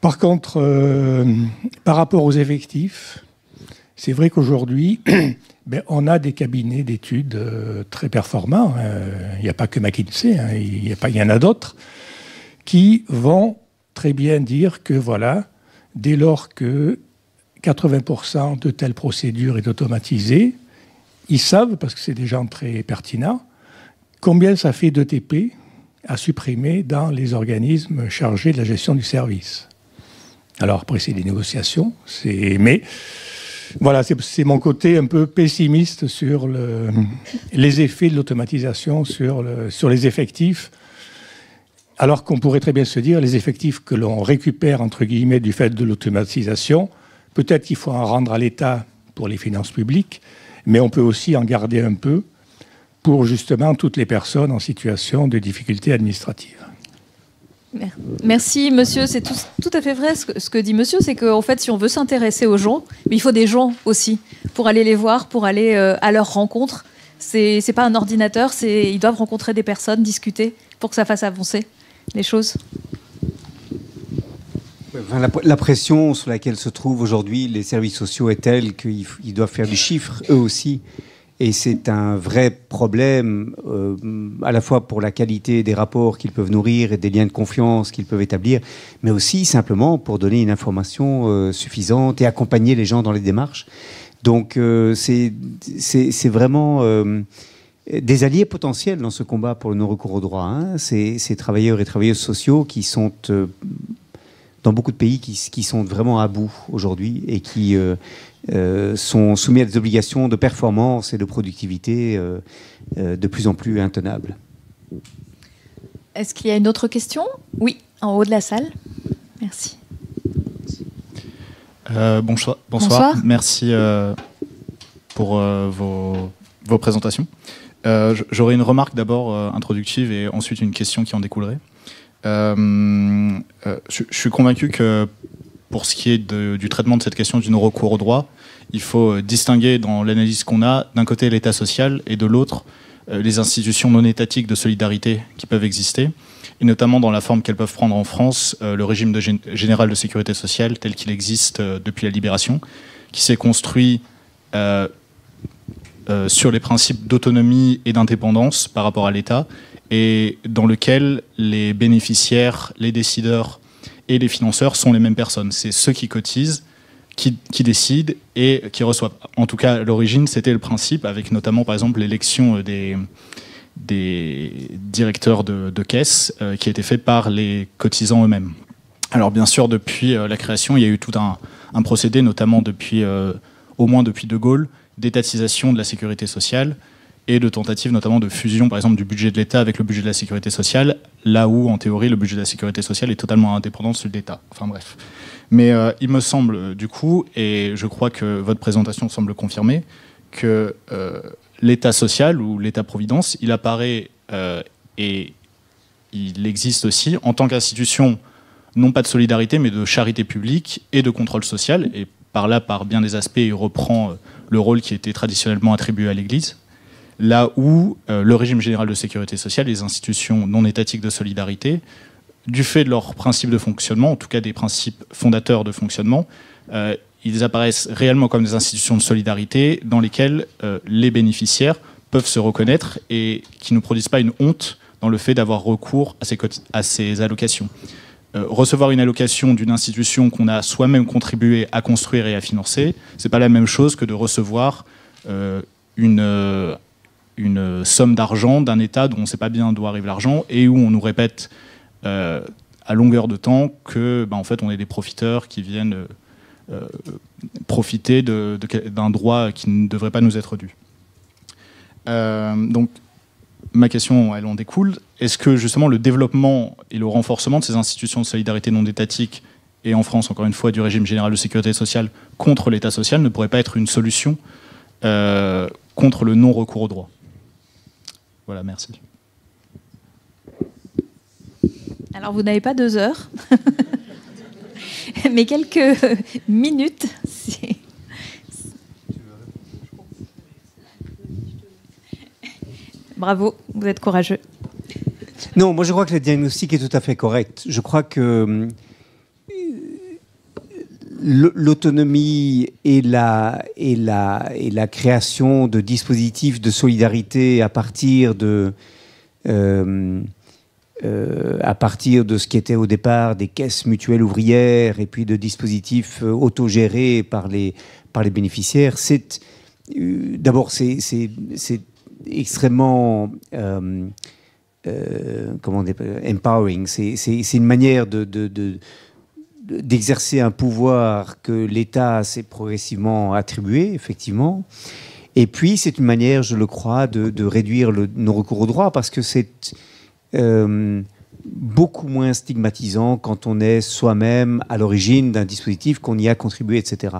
Par contre, euh, par rapport aux effectifs, c'est vrai qu'aujourd'hui, ben, on a des cabinets d'études euh, très performants. Hein. Il n'y a pas que McKinsey, hein. il y, en a d'autres qui vont très bien dire que voilà, dès lors que 80% de telle procédure est automatisée. Ils savent, parce que c'est des gens très pertinents, combien ça fait d'ETP à supprimer dans les organismes chargés de la gestion du service. Alors après, c'est des négociations, mais voilà, c'est mon côté un peu pessimiste sur les effets de l'automatisation sur les effectifs alors qu'on pourrait très bien se dire, les effectifs que l'on récupère, entre guillemets, du fait de l'automatisation, peut-être qu'il faut en rendre à l'État pour les finances publiques, mais on peut aussi en garder un peu pour justement toutes les personnes en situation de difficultés administratives. Merci, monsieur. C'est tout, à fait vrai ce que, dit monsieur. C'est qu'en fait, si on veut s'intéresser aux gens, il faut des gens aussi pour aller les voir, pour aller euh, à leur rencontre. C'est pas un ordinateur, ils doivent rencontrer des personnes, discuter pour que ça fasse avancer les choses la, pression sur laquelle se trouvent aujourd'hui les services sociaux est telle qu'ils doivent faire du chiffre, eux aussi. Et c'est un vrai problème, euh, à la fois pour la qualité des rapports qu'ils peuvent nourrir et des liens de confiance qu'ils peuvent établir, mais aussi simplement pour donner une information euh, suffisante et accompagner les gens dans les démarches. Donc euh, c'est vraiment des alliés potentiels dans ce combat pour le non-recours au droit. Hein. Ces, travailleurs et travailleuses sociaux qui sont euh, dans beaucoup de pays qui, sont vraiment à bout aujourd'hui et qui euh, euh, sont soumis à des obligations de performance et de productivité de plus en plus intenables. Est-ce qu'il y a une autre question Oui, en haut de la salle. Merci. Bonsoir. bonsoir, Merci pour vos présentations. Euh, j'aurais une remarque d'abord euh, introductive et ensuite une question qui en découlerait. Euh, je, suis convaincu que pour ce qui est du traitement de cette question du non-recours au droit, il faut distinguer dans l'analyse qu'on a d'un côté l'État social et de l'autre les institutions non étatiques de solidarité qui peuvent exister, et notamment dans la forme qu'elles peuvent prendre en France, le régime général de sécurité sociale tel qu'il existe depuis la libération, qui s'est construit euh, sur les principes d'autonomie et d'indépendance par rapport à l'État, et dans lequel les bénéficiaires, les décideurs et les financeurs sont les mêmes personnes. C'est ceux qui cotisent, qui, décident et qui reçoivent. En tout cas, à l'origine, c'était le principe, avec notamment, par exemple, l'élection euh, des, directeurs de, caisse, euh, qui était faite par les cotisants eux-mêmes. Alors bien sûr, depuis la création, il y a eu tout un, procédé, notamment depuis, au moins depuis De Gaulle, d'étatisation de la sécurité sociale et de tentatives notamment de fusion, par exemple, du budget de l'État avec le budget de la sécurité sociale, là où, en théorie, le budget de la sécurité sociale est totalement indépendant de celui de l'État. Enfin bref. Mais euh, il me semble, euh, du coup, et je crois que votre présentation semble confirmer, que euh, l'État social ou l'État-providence, il apparaît et il existe aussi en tant qu'institution, non pas de solidarité, mais de charité publique et de contrôle social, et par là, par bien des aspects, il reprend le rôle qui était traditionnellement attribué à l'Église, là où euh, le régime général de sécurité sociale, les institutions non étatiques de solidarité, du fait de leurs principes de fonctionnement, en tout cas des principes fondateurs de fonctionnement, euh, ils apparaissent réellement comme des institutions de solidarité dans lesquelles euh, les bénéficiaires peuvent se reconnaître et qui ne produisent pas une honte dans le fait d'avoir recours à ces allocations. Euh, recevoir une allocation d'une institution qu'on a soi-même contribué à construire et à financer, c'est pas la même chose que de recevoir euh, une, euh, une somme d'argent d'un État dont on ne sait pas bien d'où arrive l'argent et où on nous répète à longueur de temps que, bah, en fait, on est des profiteurs qui viennent profiter d'un droit qui ne devrait pas nous être dû. donc, ma question, elle en découle. Est-ce que justement le développement et le renforcement de ces institutions de solidarité non étatique et en France, encore une fois, du régime général de sécurité sociale contre l'État social ne pourrait pas être une solution euh, contre le non-recours au droit Voilà, merci. Alors, vous n'avez pas deux heures, mais quelques minutes. Si Bravo, vous êtes courageux. Non, moi je crois que le diagnostic est tout à fait correct. Je crois que euh, l'autonomie et la, et, la, et la création de dispositifs de solidarité à partir de, euh, euh, à partir de ce qui était au départ des caisses mutuelles ouvrières et puis de dispositifs autogérés par les, par les bénéficiaires, c'est d'abord c'est extrêmement euh, euh, comment empowering. C'est une manière d'exercer de, un pouvoir que l'État s'est progressivement attribué, effectivement. Et puis, c'est une manière, je le crois, de, réduire nos recours au droit, parce que c'est euh, beaucoup moins stigmatisant quand on est soi-même à l'origine d'un dispositif, qu'on y a contribué, etc.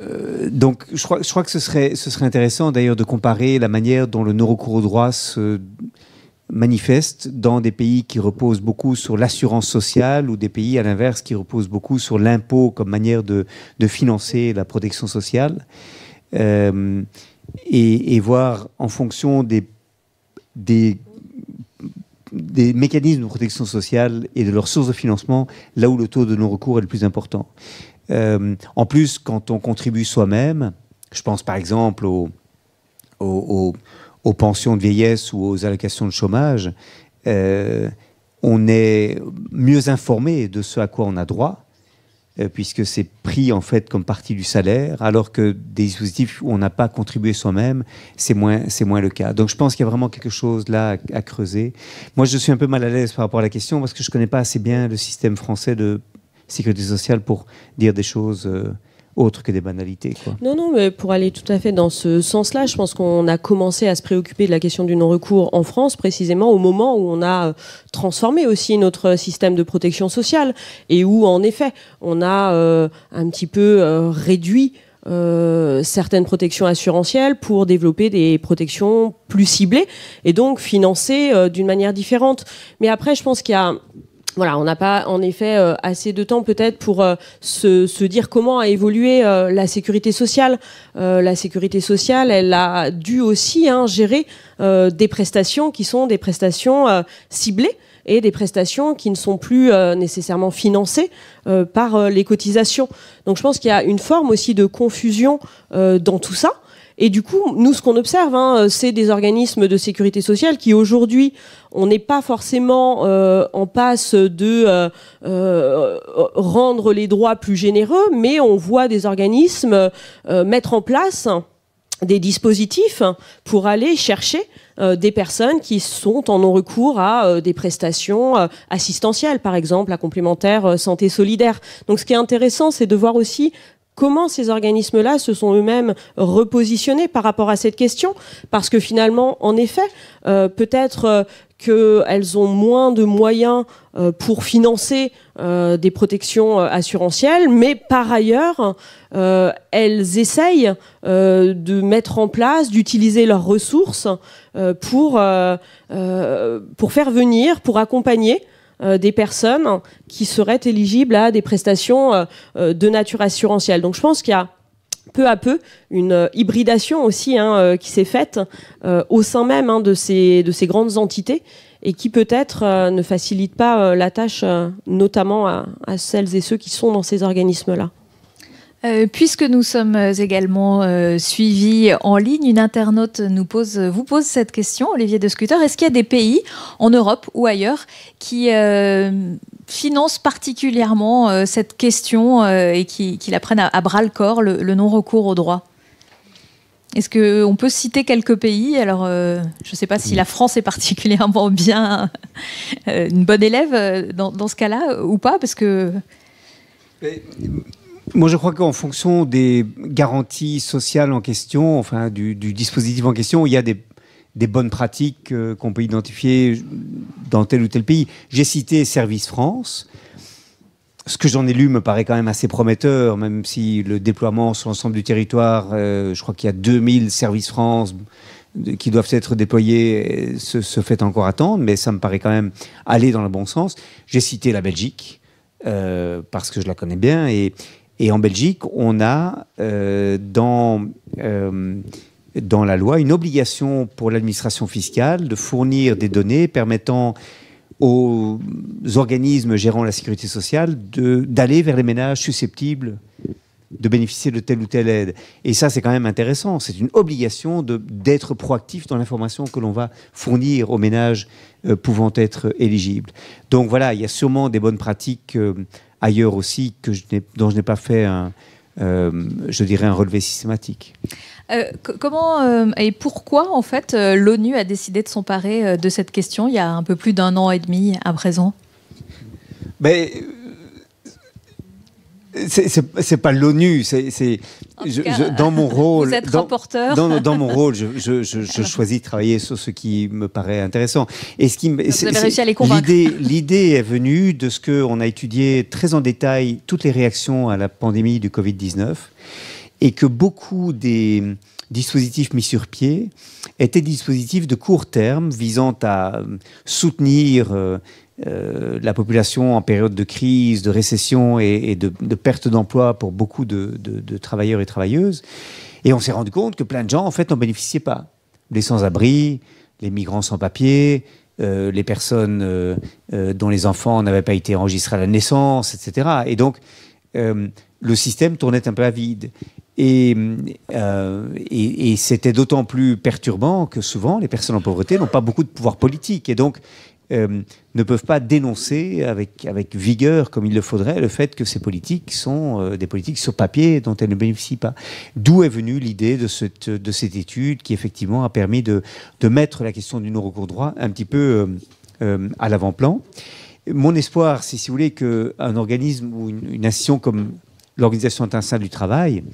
Euh, donc, je crois, que ce serait, intéressant d'ailleurs de comparer la manière dont le non-recours au droit se manifeste dans des pays qui reposent beaucoup sur l'assurance sociale ou des pays, à l'inverse, qui reposent beaucoup sur l'impôt comme manière de, financer la protection sociale euh, et, voir en fonction des, des, mécanismes de protection sociale et de leurs sources de financement là où le taux de non-recours est le plus important. Euh, en plus, quand on contribue soi-même, je pense par exemple aux, pensions de vieillesse ou aux allocations de chômage, euh, on est mieux informé de ce à quoi on a droit, euh, puisque c'est pris en fait comme partie du salaire, alors que des dispositifs où on n'a pas contribué soi-même, c'est moins, c'est moins le cas. Donc je pense qu'il y a vraiment quelque chose là à, à creuser. Moi, je suis un peu mal à l'aise par rapport à la question, parce que je ne connais pas assez bien le système français de sécurité sociale pour dire des choses euh, autres que des banalités. Non, non, mais pour aller tout à fait dans ce sens-là, je pense qu'on a commencé à se préoccuper de la question du non-recours en France précisément au moment où on a euh, transformé aussi notre euh, système de protection sociale et où, en effet, on a un petit peu réduit certaines protections assurantielles pour développer des protections plus ciblées et donc financées d'une manière différente. Mais après, je pense qu'il y a voilà, on n'a pas en effet euh, assez de temps peut-être pour euh, se, dire comment a évolué euh, la sécurité sociale. la sécurité sociale, elle a dû aussi hein, gérer des prestations qui sont des prestations ciblées et des prestations qui ne sont plus nécessairement financées par les cotisations. Donc je pense qu'il y a une forme aussi de confusion dans tout ça. Et du coup, nous, ce qu'on observe, hein, euh, c'est des organismes de sécurité sociale qui aujourd'hui, on n'est pas forcément euh, en passe de euh, euh, rendre les droits plus généreux, mais on voit des organismes mettre en place des dispositifs pour aller chercher des personnes qui sont en non-recours à des prestations euh, assistentielles, par exemple, à complémentaire santé solidaire. Donc ce qui est intéressant, c'est de voir aussi comment ces organismes-là se sont eux-mêmes repositionnés par rapport à cette question, parce que finalement, en effet, euh, peut-être euh, qu'elles ont moins de moyens euh, pour financer des protections assurantielles, mais par ailleurs, elles essayent de mettre en place, d'utiliser leurs ressources pour, pour faire venir, pour accompagner euh, des personnes qui seraient éligibles à des prestations euh, euh, de nature assurantielle. Donc je pense qu'il y a peu à peu une hybridation aussi hein, qui s'est faite au sein même hein, de, ces, de ces grandes entités et qui peut-être ne facilite pas la tâche notamment à celles et ceux qui sont dans ces organismes-là. Euh, puisque nous sommes euh, également euh, suivis en ligne, une internaute nous pose, vous pose cette question, Olivier de Est-ce qu'il y a des pays en Europe ou ailleurs qui financent particulièrement cette question et qui, la prennent à, bras le corps, le, non-recours au droit est-ce qu'on peut citer quelques pays Alors, je ne sais pas si la France est particulièrement bien une bonne élève dans, ce cas-là ou pas, parce que... Moi, je crois qu'en fonction des garanties sociales en question, enfin du, dispositif en question, il y a des, bonnes pratiques euh, qu'on peut identifier dans tel ou tel pays. J'ai cité Service France. Ce que j'en ai lu me paraît quand même assez prometteur, même si le déploiement sur l'ensemble du territoire, euh, je crois qu'il y a 2000 Services France qui doivent être déployés, euh, se, fait encore attendre, mais ça me paraît quand même aller dans le bon sens. J'ai cité la Belgique, parce que je la connais bien, et, et en Belgique, on a euh, dans, euh, dans la loi une obligation pour l'administration fiscale de fournir des données permettant aux organismes gérant la sécurité sociale d'aller vers les ménages susceptibles de bénéficier de telle ou telle aide. Et ça, c'est quand même intéressant. C'est une obligation d'être proactif dans l'information que l'on va fournir aux ménages euh, pouvant être éligibles. Donc voilà, il y a sûrement des bonnes pratiques ailleurs aussi que je dont je n'ai pas fait un, euh, je dirais, un relevé systématique. Euh, comment euh, et pourquoi, en fait, l'ONU a décidé de s'emparer de cette question il y a un peu plus d'un an et demi à présent Mais ben, c'est pas l'ONU, c'est dans mon rôle. Vous êtes dans, rapporteur. Dans, mon rôle, je, choisis de travailler sur ce qui me paraît intéressant. Et ce qui vous avez réussi à les convaincre. L'idée est venue de ce qu'on a étudié très en détail toutes les réactions à la pandémie du Covid 19 et que beaucoup des dispositifs mis sur pied étaient dispositifs de court terme visant à soutenir euh, euh, la population en période de crise, de récession et, de, perte d'emploi pour beaucoup de, travailleurs et travailleuses. Et on s'est rendu compte que plein de gens, en fait, n'en bénéficiaient pas. Les sans-abri, les migrants sans papier, euh, les personnes euh, dont les enfants n'avaient pas été enregistrés à la naissance, etc. Et donc, le système tournait un peu à vide. Et, et, et c'était d'autant plus perturbant que souvent, les personnes en pauvreté n'ont pas beaucoup de pouvoir politique. Et donc, euh, ne peuvent pas dénoncer avec, avec vigueur, comme il le faudrait, le fait que ces politiques sont euh, des politiques sur papier dont elles ne bénéficient pas. D'où est venue l'idée de cette, de cette étude qui, effectivement, a permis de, mettre la question du non-recours droit un petit peu euh, à l'avant-plan. Mon espoir, c'est, si vous voulez, qu'un organisme ou une, une comme l'Organisation internationale du travail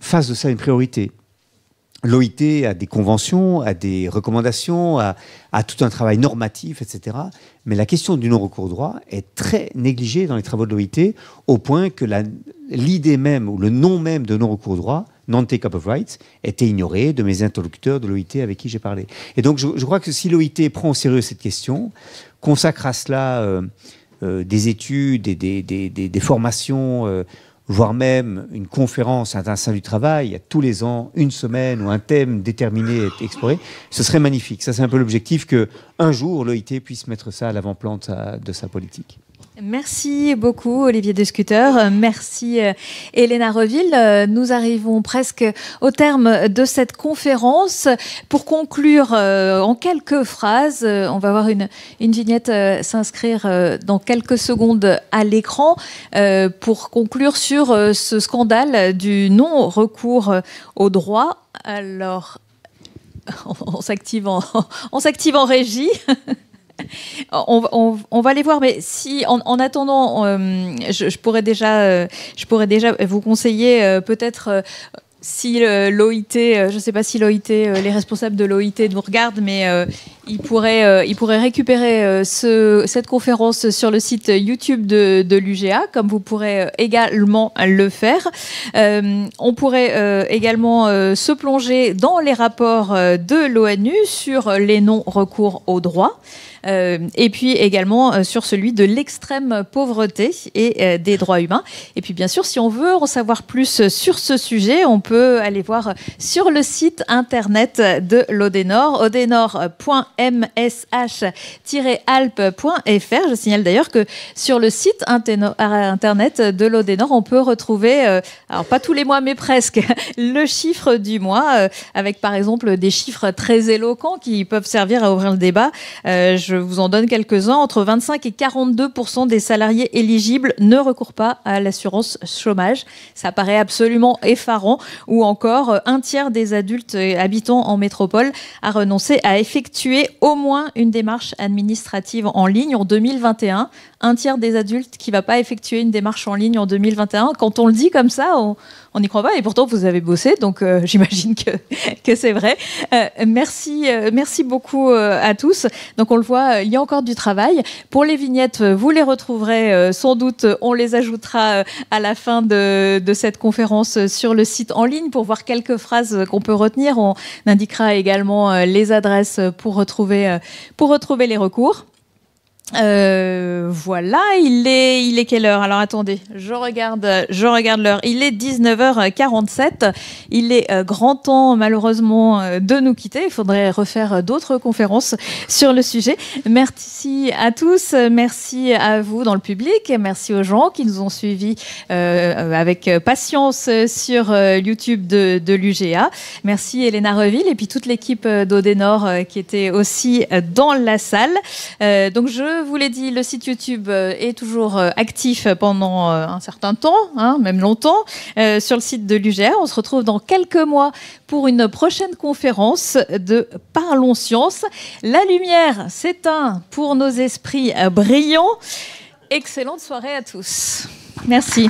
fasse de ça une priorité l'OIT a des conventions, a des recommandations, a, tout un travail normatif, etc. Mais la question du non-recours droit est très négligée dans les travaux de l'OIT, au point que l'idée même ou le nom même de non-recours droit, non-take-up of rights, était ignoré de mes interlocuteurs de l'OIT avec qui j'ai parlé. Et donc je, crois que si l'OIT prend au sérieux cette question, consacre à cela euh, euh, des études et des, formations. Euh, voire même une conférence à un sein du travail, tous les ans, une semaine où un thème déterminé est exploré, ce serait magnifique. Ça, c'est un peu l'objectif que un jour l'OIT puisse mettre ça à l'avant-plan de sa politique. Merci beaucoup Olivier de merci Elena euh, Reville. Euh, nous arrivons presque au terme de cette conférence. Pour conclure euh, en quelques phrases, on va voir une, vignette s'inscrire dans quelques secondes à l'écran pour conclure sur ce scandale du non-recours au droit. Alors, on, s'active en régie. on, va les voir, mais si en, attendant, euh, je, pourrais déjà, euh, je pourrais déjà vous conseiller euh, peut-être si l'OIT, je ne sais pas si l'OIT, les responsables de l'OIT nous regardent, mais il ils, pourraient, pourrait récupérer cette conférence sur le site YouTube de, de l'UGA, comme vous pourrez également le faire. on pourrait également se plonger dans les rapports de l'ONU sur les non-recours aux droits. Euh, et puis également euh, sur celui de l'extrême pauvreté et euh, des droits humains. Et puis bien sûr, si on veut en savoir plus sur ce sujet, on peut aller voir sur le site internet de l'Odenor, odenor.msh-alpes.fr. Je signale d'ailleurs que sur le site internet de l'Odenor, on peut retrouver, alors pas tous les mois, mais presque, le chiffre du mois, avec par exemple des chiffres très éloquents qui peuvent servir à ouvrir le débat. Je je vous en donne quelques-uns. Entre 25 et 42 des salariés éligibles ne recourent pas à l'assurance chômage. Ça paraît absolument effarant. Ou encore, euh, un tiers des adultes euh, habitants en métropole a renoncé à effectuer au moins une démarche administrative en ligne en 2021. Un tiers des adultes qui ne va pas effectuer une démarche en ligne en 2021. Quand on le dit comme ça, on, on n'y croit pas. Et pourtant, vous avez bossé, donc euh, j'imagine que, que c'est vrai. Euh, merci, euh, merci beaucoup à tous. Donc, on le voit, il y a encore du travail. Pour les vignettes, vous les retrouverez sans doute. On les ajoutera à la fin de, de, cette conférence sur le site en ligne pour voir quelques phrases qu'on peut retenir. On indiquera également les adresses pour retrouver, pour retrouver les recours. Euh, voilà, il est, il est quelle heure Alors attendez, je regarde, je regarde l'heure. Il est 19h47. Il est euh, grand temps, malheureusement, euh, de nous quitter. Il faudrait refaire d'autres conférences sur le sujet. Merci à tous. Merci à vous dans le public. Merci aux gens qui nous ont suivis avec patience sur YouTube de, l'UGA. Merci Elena Reville et puis toute l'équipe d'Odénor qui était aussi dans la salle. donc je vous l'ai dit, le site YouTube euh, est toujours euh, actif pendant euh, un certain temps, hein, même longtemps, sur le site de l'UGR. On se retrouve dans quelques mois pour une prochaine conférence de Parlons Science. La lumière s'éteint pour nos esprits brillants. Excellente soirée à tous. Merci.